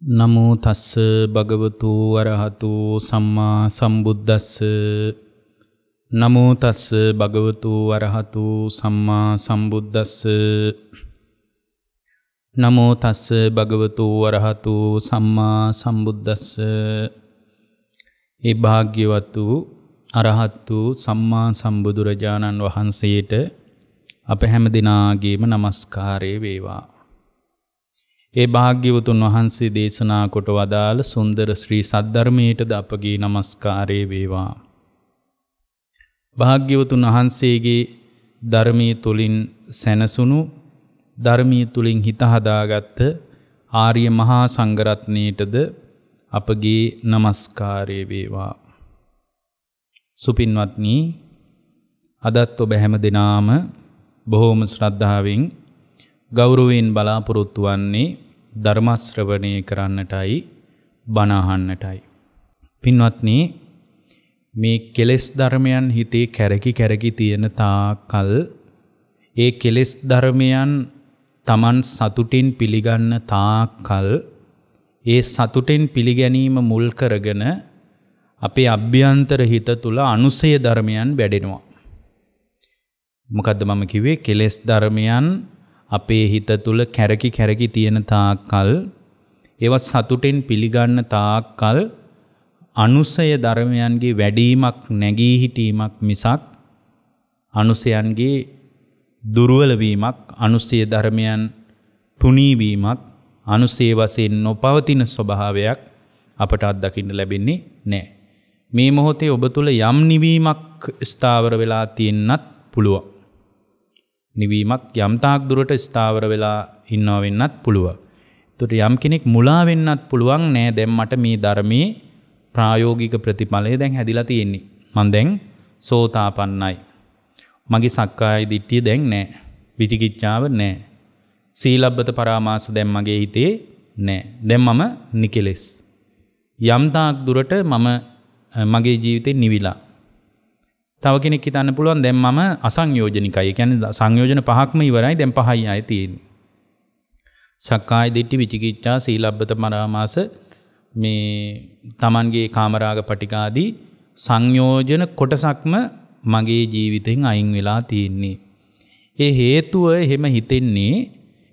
නමෝ තස්ස භගවතු වරහතු සම්මා සම්බුද්දස්ස නමෝ තස්ස භගවතු වරහතු සම්මා සම්බුද්දස්ස නමෝ තස්ස භගවතු වරහතු සම්මා සම්බුද්දස්ස ඒ භාග්‍යවත් වූ අරහත් වූ සම්මා සම්බුදුරජාණන් වහන්සේට අප හැම දෙනාගේම නමස්කාරය වේවා ඒ භාග්‍යවතුන් වහන්සේ දේශනා කොට වදාළ සුන්දර ශ්‍රී සද්ධර්මයටද අපගේ නමස්කාරය වේවා. භාග්‍යවතුන් වහන්සේගේ ධර්මී තුළින් සැනසුණු ධර්මී තුළින් හිතහදාගත්ත ආරිය මහා සංගරත්නයටද අපගේ නමස්කාරය වේවා. සුපින්වත්නී අදත් ඔබ හැම දෙනාම බොහෝම ශ්‍රද්ධාවෙන් ගෞරුවෙන් බලාපොරොත්තු වන්නේ ධර්මශ්‍රවණය කරන්නටයි බනාහන්නටයි. පින්වත්න මේ කෙලෙස් ධර්මයන් හිතේ කැරකි කැරකි තියෙන තාකල් ඒ කෙලෙස් ධර්මයන් තමන් සතුටින් පිළිගන්න තාකල් ඒ සතුටෙන් පිළිගැනීම මුල් කරගෙන අපේ අභ්‍යන්තර හිත තුළ අනුසය ධර්මයන් වැඩෙනවා. මොකදද මම කිවේ කෙලෙස් ධර්මයන් අපේ හිත තුළ කැරකි කැරකි තියෙන තාක්කල් ඒවත් සතුටෙන් පිළිගන්න තාක්කල් අනුසය ධර්මයන්ගේ වැඩීමක් නැගී හිටීමක් මිසක් අනුසයන්ගේ දුර්වලවීමක් අනුසය ධර්මයන් තුනීවීමක් අනුසේ වසයෙන් නොපවතින ස්වභාවයක් අපට අත්දකින්න ලැබෙන්නේ නෑ. මේ මොහොතේ ඔබ තුළ යම් නිවීමක් ස්ථාවර වෙලා තියෙන්නත් පුළුවන්. නිවීමක් යම්තාක් දුරට ස්ථාවර වෙලා ඉන්නවා වෙන්නත් පුළුව. එතකොට යම් කෙනෙක් මුලා වෙන්නත් පුළුවන් නෑ දැන් මට මේ ධර්මයේ ප්‍රායෝගික ප්‍රතිඵලය දැන් හැදිලා තියෙන්නේ. මං දැන් සෝතාපන්නයි. මගේ සක්කාය දිට්ඨිය දැන් නෑ. විචිකිච්ඡාව නෑ. සීලබ්බත පරාමාස දැන් මගේ හිතේ නෑ. දැන් මම නිකලෙස්. යම්තාක් දුරට මම මගේ ජීවිතේ නිවිලා තව කෙනෙක් හිතන්න පුළුවන් දැන් මම අසංයෝජනිකයි. කියන්නේ සංයෝජන පහක්ම ඉවරයි. දැන් පහයි ආයේ තියෙන්නේ. සක්කාය දිට්ඨි විචිකිච්ඡා සීලබ්බත මරාමාස මේ Tamanගේ කාමරාග පටිකාදී සංයෝජන කොටසක්ම මගේ ජීවිතෙන් අයින් වෙලා තියෙන්නේ. ඒ හේතුව එහෙම හිතෙන්නේ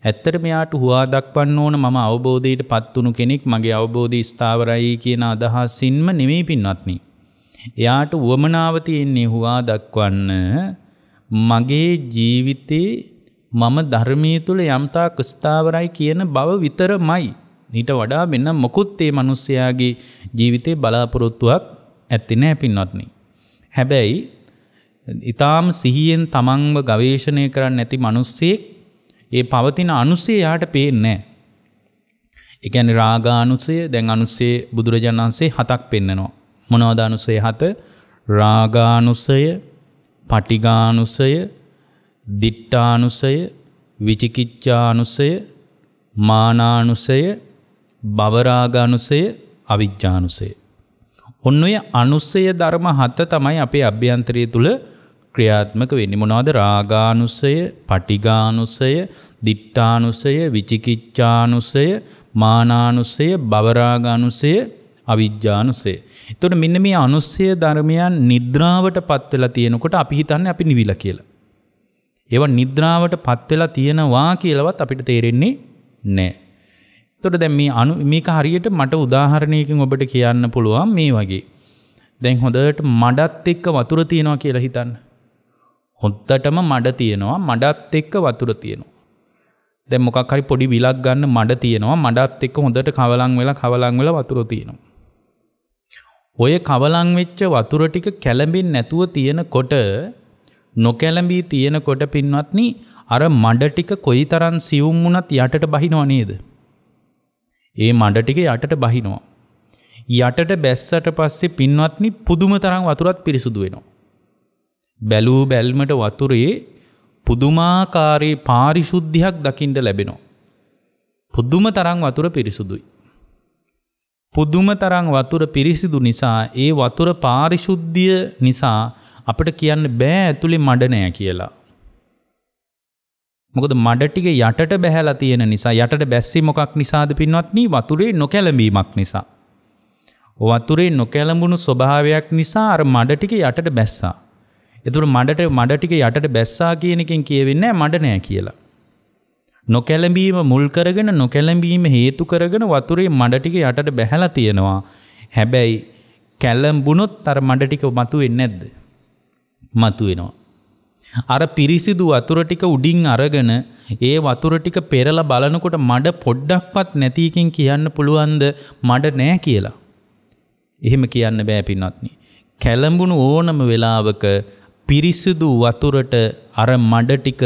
ඇත්තට මෙයාට හුවා දක්වන්න ඕන මම අවබෝධයට පත්වුණු කෙනෙක් මගේ අවබෝධය ස්ථාවරයි කියන අදහසින්ම නෙමෙයි පින්වත්නි. එයාට වුවමනාව තියෙන්නේ හුවා දක්වන්න මගේ ජීවිතේ මම ධර්මයේ තුල යම්තාක් ස්ථාවරයි කියන බව විතරමයි. ඊට වඩා වෙන මොකුත් මේ මිනිස්යාගේ ජීවිතේ බලාපොරොත්තුවක් ඇත්තේ නැහැ පින්වත්නි. හැබැයි ඊටාම් සිහියෙන් තමන්ව ගවේෂණය කරන්න නැති මිනිස්සෙක් ඒ පවතින අනුසය යාට පේන්නේ නැහැ. ඒ කියන්නේ රාගානුසය දැන් අනුසය බුදුරජාණන් වහන්සේ හතක් පෙන්නනවා. මොනවධානුසය හත රාගානුසය පටිගානුසය දිට්ටානුසය විචිකිච්ඡානුසය මානානුසය බවරාගානුසය අවිජ්ජානුසය. ඔන්න ඔය අනුස්සය ධර්ම හත තමයි අපේ අභ්‍යන්තරය තුළ ක්‍රියාත්මක වෙන්නේ මොනවද රාගානුසය පටිගානුසය දිට්ඨානුසය විචිකිච්ඡානුසය මානානුසය බවරාගානුසය අවිජ්ජානුසය තොට මෙන්න මේ අනුස්සය ධර්මයන් නිද්‍රාවට පත්වෙලා තියෙනකොට අපි හිතන්න අපි නිවිල කියලා. ඒව නිද්‍රාවට පත්වෙලා තියෙනවා කියලවත් අපිට තේරෙන්නේ නෑ. තොට දැම් මේ අනු මේක හරියට මට උදාහරණයකින් ඔබට කියන්න පුළුවන් මේ වගේ. දැන් හොඳට මඩත් එක්ක වතුර තියෙනවා කියලා හිතන්න. හොත්තටම මඩ තියෙනවා මඩත් එක්ක වතුර තියෙනවා. දැ මොකක් හරි පොඩි විලක් ගන්න මඩ තියෙනවා මඩත් එක්ක හොඳට කවලං වෙලා කවලං වෙල වතුර තියෙනවා. ඔය කවලං වෙච්ච වතුර ටික කැළඹින් නැතුව තියෙනකොට නොකැළඹී තියෙනකොට පින්වත්නි අර මඩ ටික කොයිතරම් සියුම් වුණත් යටට බහිනව නේද? ඒ මඩ ටික යටට බහිනවා. යටට බැස්සට පස්සේ පින්වත්නි පුදුම තරම් වතුරත් පිරිසුදු වෙනවා. බැලූ බැල්මට වතුරේ පුදුමාකාරී පාරිශුද්ධියක් දකින්න ලැබෙනවා. පුදුම තරම් වතුර පිරිසුදුයි. පුදුම තරං වතුර පිරිසිදු නිසා ඒ වතුර පාරිශුද්ධිය නිසා අපට කියන්න බෑ ඇතුළි මඩනෑ කියලා. මොකද මඩටික යටට බැහැලා තියෙන නිසා යටට බැස්සි මොකක් නිසාද පින්වත්නී වතුරේ නොකැලඹීමක් නිසා. වතුරේ නොකැලඹුණු ස්වභාවයක් නිසා අර මඩටික යටට බැස්සා. එතුළ මඩට මඩටික යටට බැස්සා කියන එකෙන් කියවෙන්නේ මඩ නෑ කියලා. නොකැලඹීම මුල් කරගෙන නොකැලඹීම හේතු කරගෙන වතුරේ මඩ ටික යටට බැහැලා තියෙනවා. හැබැයි කැලඹුණොත් අර මඩ ටික මතුවෙන්නේ නැද්ද? මතුවෙනවා. අර පිරිසිදු වතුර ටික උඩින් අරගෙන ඒ වතුර ටික පෙරලා බලනකොට මඩ පොඩ්ඩක්වත් නැති එකකින් කියන්න පුළුවන්ද මඩ නෑ කියලා. එහෙම කියන්න බෑ පින්වත්නි. කැලඹුණු ඕනම වෙලාවක පිරිසිදු වතුරට අර මඩ ටික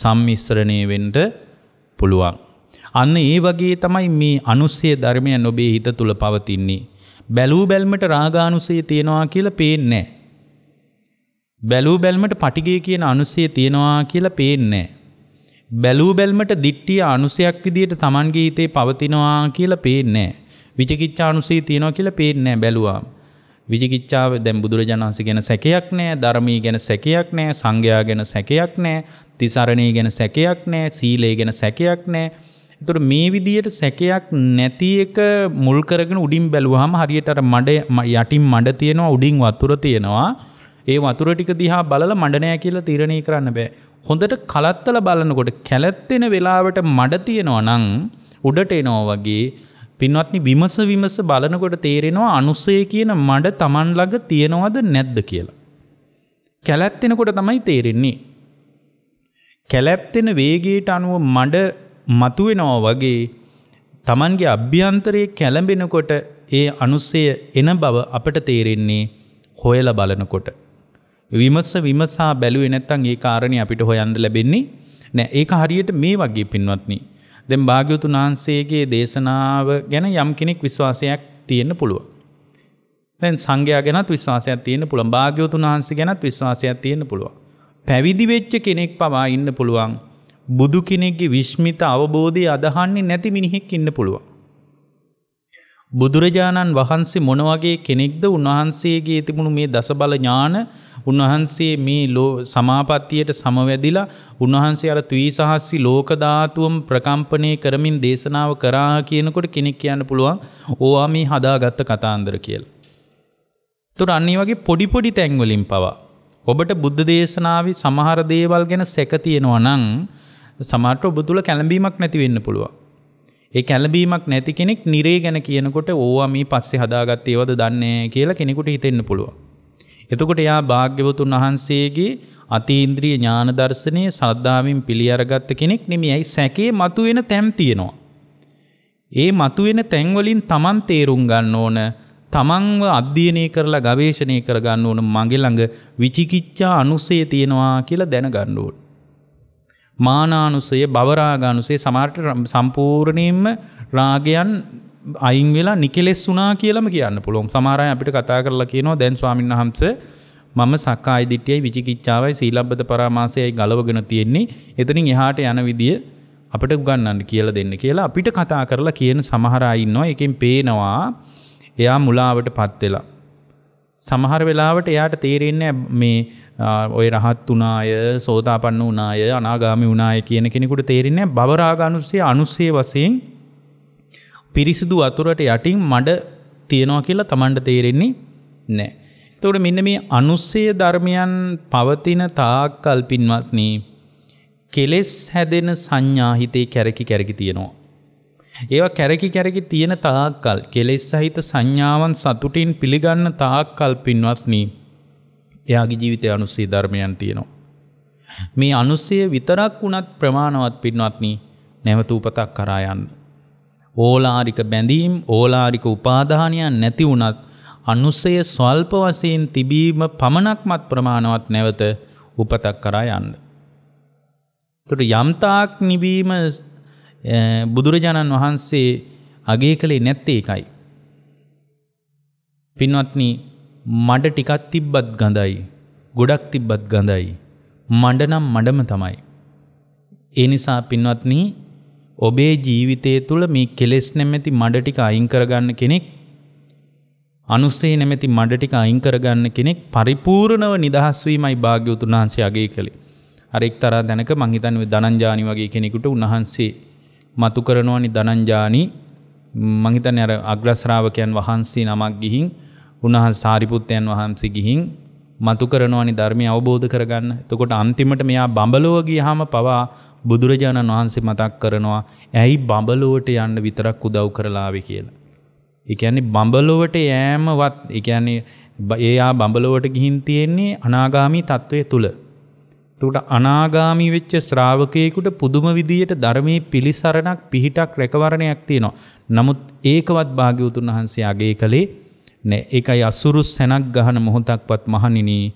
සම්මිශ්‍රණය වෙන්න පුළුවන්. අන්න ඒ වගේ තමයි මේ අනුස්සේ ධර්මය නොබේ හිත තුළ පවතින්නේ. බැලූ බැල්මට රාගානුසේ තියෙනවා කියලා පේන්නේ. බැලූ බැල්මට පටිගය කියන අනුසේ තියෙනවා කියලා පේන්නේ. බැලූ බැල්මට දිට්ටිය අනුසයක් විදියට Tamanගේ හිතේ පවතිනවා කියලා පේන්නේ. විචිකිච්ඡා අනුසේ තියෙනවා කියලා පේන්නේ බැලුවා. විචිකිච්චාව දැම් බුදුරජාණන්සි ගැන සැකයක් නෑ ධර්මී ගැන සැකයක් නෑ සංඝයා ගැන සැකයක් නෑ තිසරණී ගැන සැකයක් නෑ සීලේ ගැන සැකයක් නෑ එතුට මේ විදියට සැකයක් නැති එක මුල් කරගෙන උඩින් බැලුවහම හරියට මඩ යටින් මඩ තියෙනවා උඩින් වතුර තියෙනවා ඒ වතුර ටික දිහා බලල මඩනෑ කියලා තීරණය කරන්න බෑ හොඳට කලත්තල බලන්නකොට කැලැත්තෙන වෙලාවට මඩ තියෙනවා නං උඩට එනෝ වගේ පින්වත්නි විමස විමස බලනකොට තේරෙනවා අනුසය කියන මඩ Taman ළඟ තියෙනවද නැද්ද කියලා. කැලැත්තෙනකොට තමයි තේරෙන්නේ. කැලැප්තෙන වේගයට අනුව මඩ මතුවෙනවා වගේ තමන්ගේ අභ්‍යන්තරයේ කැළඹෙනකොට ඒ අනුස්සය එන බව අපට තේරෙන්නේ හොයල බලනකොට. විමස විමසා බැලුවේ නැත්තම් ඒ කාරණේ අපිට හොයන්න ලැබෙන්නේ නෑ ඒක හරියට මේ වගේ පින්වත්නි දෙම් භාග්‍යවතුන් වහන්සේගේ දේශනාව ගැන යම් කෙනෙක් විශ්වාසයක් තියෙන්න්න පුළුව. දැන් සංඝයා ගැනත් විශ්වාසයක් තියෙන පුළුවන් භාග්‍යවතුන් වහන්සේ ගැනත් විශ්වාසයක් තියෙන පුළුව. පැවිදි වෙච්ච කෙනෙක් පවා ඉන්න පුළුවන් බුදු කෙනෙක්ගේ විශ්මිත අවබෝධය අදහන්නේ නැති මිනිහෙක් ඉන්න පුළුවන්. බුදුරජාණන් වහන්සේ මොනවගේ කෙනෙක්ද උන්වහන්සේගේ තිබුණු මේ දසබල ඥාන උන්වහන්සේ මේ ලෝ සමාපත්තියට සමවැදිලා උන්වහන්සේ අර ත්‍විසහස්සි ලෝකධාතුවම් ප්‍රකම්පනය කරමින් දේශනාව කරා කියනකොට කෙනෙක් කියන්න පුළුවන් ඕවා මේ හදාගත්ත කතාන්දර කියලා. තුර අන්නේ වගේ පොඩි පොඩි තැන්වලින් පවා. ඔබට බුද්ධ දේශනාවේ සමහර දේවල් ගැන සැක තියෙනවා නම් සමහරට ඔබ තුල කැළඹීමක් නැති වෙන්න පුළුවන්. ඒ කැලබීමක් නැති කෙනෙක් නිරේ ගැන කියනකොට ඕවා මේ පස්සේ හදාගත් ඒවද දන්නේ කියලා කෙනෙකුට හිතෙන්න පුළුවන්. එතකොට එයා භාග්‍යවතුන් වහන්සේගේ අතීන්ද්‍රිය ඥාන දර්ශනය සද්ධාමින් පිළි අරගත්ත කෙනෙක් නෙමෙයි සැකේ මතුවෙන තැම් තියෙනවා. ඒ මතුවෙන තැන්වලින් Taman තේරුම් ගන්න ඕන තමන්ව අධ්‍යයනය කරලා ගවේෂණය කරගන්න ඕන මගේ ළඟ විචිකිච්ඡා අනුසය තියෙනවා කියලා දැනගන්න ඕන. මානානුසය බවරාගානුසේ සමට සම්පූර්ණයෙන්ම රාගයන් අයින් වෙලා නිකෙලෙස් වුනා කියලම කියන්න පුළුවන් සමාරය අපිට කතා කරලා කියනවා දැන් ස්වාමීන් වහන්ස මම සක්කාය දිට්ඨියයි විචිකිච්ඡාවයි සීලබ්බත පරාමාසයයි ගලවගෙන තියෙන්නේ එතනින් එහාට යන විදිය අපිට උගන්වන්න කියලා දෙන්න කියලා අපිට කතා කරලා කියන සමහර අය ඉන්නවා එකෙන් පේනවා එයා මුලාවටපත් වෙලා සමහර වෙලාවට එයාට තේරෙන්නේ මේ ඔය රහත් වනාය සෝතාපන්න වනාය අනාගාමි වනාය කියන කෙනෙකුට තේරෙන්නේ බවරාගානුස්සේ අනුස්සේ වසයෙන් පිරිසිදු අතුරට යටින් මඩ තියෙනවා කියලා තමන්ට තේරෙන්නේ නෑ. තවට මෙන්න මේ අනුස්සය ධර්මයන් පවතින තාක් කල්පින්වත්න කෙලෙස් හැදෙන සංඥාහිතේ කැරකි කැරකි තියෙනවා. ඒවා කැරකි කැරකි තියෙන තාක්කල් කෙලෙස් සහිත සංඥාවන් සතුටින් පිළිගන්න තාක් කල්පින්වත්නී එයාගේ ජීවිතය අනුස්සේ ධර්මයන් තියෙනවා. මේ අනුස්සය විතරක් වුණත් ප්‍රමාණවත් පින්වත්නී නැවත උපතක් කරා යන්න. ඕලාරික බැඳීම් ඕලාරික උපාධානයන් නැති වුණත් අනුස්සය ස්වල්ප වසයෙන් තිබීම පමණක්මත් ප්‍රමාණවත් නැවත උපතක් කරා යන්න. තුට යම්තාක් නිබීම බුදුරජාණන් වහන්සේ අගේ කළේ නැත්තේ එකයි. පින්වත්නී මඩ ටිකත් තිබ්බත් ගඳයි. ගොඩක් තිබ්බත් ගඳයි. මඩ නම් මඩම තමයි. ඒ නිසා පින්වත්නි ඔබේ ජීවිතය තුළ මේ කෙලෙස් නැමැති මඩ ටික අයින් කරගන්න කෙනෙක් අනුස්සේ නැමැති මඩ ටික අයින් කරගන්න කෙනෙක් පරිපූර්ණව නිදහස් වීමයි භාග්‍යවතුන් වහන්සේ අගය කළේ. අර එක්තරා දැනක මං හිතන්නේ ධනංජානි වගේ කෙනෙකුට උන්වහන්සේ මතු කරනවනි ධනංජානි මං හිතන්නේ අර අග්‍රශ්‍රාවකයන් වහන්සේ නමක් ගිහින් උණහන් සාරිපුත්තයන් වහන්සේ ගිහින් මතු කරනවානි ධර්මය අවබෝධ කරගන්න. එතකොට අන්තිමට මෙයා බඹලොව ගියාම පවා බුදුරජාණන් වහන්සේ මතක් කරනවා ඇයි බඹලොවට යන්න විතරක් උදව් කරලාවේ කියලා. ඒ කියන්නේ බඹලොවට යෑමවත් ඒ කියන්නේ එයා බඹලොවට ගිහින් තියෙන්නේ අනාගාමී తත්වයේ තුල. එතකොට අනාගාමී වෙච්ච ශ්‍රාවකයෙකුට පුදුම විදියට ධර්මයේ පිළිසරණක් පිහිටක් රැකවරණයක් තියෙනවා. නමුත් ඒකවත් භාග්‍යවතුන් වහන්සේ අගය කළේ නෑ ඒකයි අසුරු සැනක් ගහන මොහොතක්වත් මහනිනී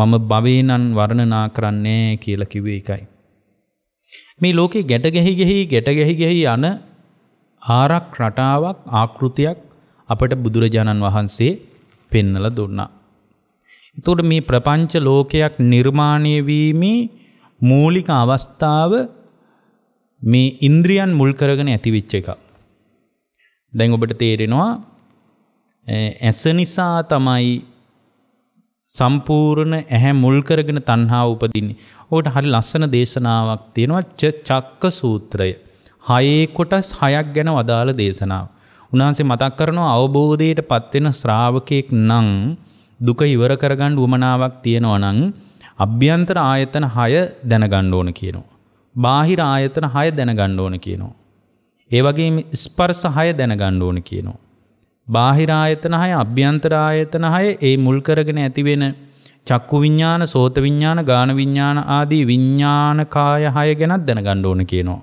මම භවේනන් වර්ණනා කරන්නේ කියල කිව්වේ එකයි. මේ ලෝකේ ගැටගැහි ගෙහි ගැටගැහි ගෙහි යන ආරක් රටාවක් ආකෘතියක් අපට බුදුරජාණන් වහන්සේ පෙන්නල දුන්නා. එතුට මේ ප්‍රපංච ලෝකයක් නිර්මාණය වීමේ මූලික අවස්ථාව මේ ඉන්ද්‍රියන් මුල් කරගෙන ඇතිවිච්ච එක. දැන් ඔබට තේරෙනවා ඇස නිසා තමයි සම්පූර්ණ ඇහැ මුල් කරගෙන තණ්හා උපදින්නේ. ඕකට හරි ලස්සන දේශනාවක් තියෙනවා චක්ක සූත්‍රය. හයේ කොටස් හයක් ගැන වදාළ දේශනාව. උන්වහන්සේ මතක් කරනවා අවබෝධයට පත්වෙන ශ්‍රාවකයෙක් නම් දුක ඉවර කරගන්න උවමනාවක් තියෙනවා නම් අභ්‍යන්තර ආයතන 6 දැනගන්න ඕන කියනවා. බාහිර ආයතන 6 දැනගන්න ඕන කියනවා. ඒ වගේම ස්පර්ශ 6 දැනගන්න ඕන කියනවා. බාහිරායතන හය අභ්‍යන්තරායතන හය ඒ මුල්කරගෙන ඇතිවෙන චක්කු විඤ්ඥාන සෝත විඤ්ඥාන ගාන විඤ්ඥාන ආදී විඤ්ඥානකාය හය ගැනත් දැන ගණ්ඩෝන කියනවා.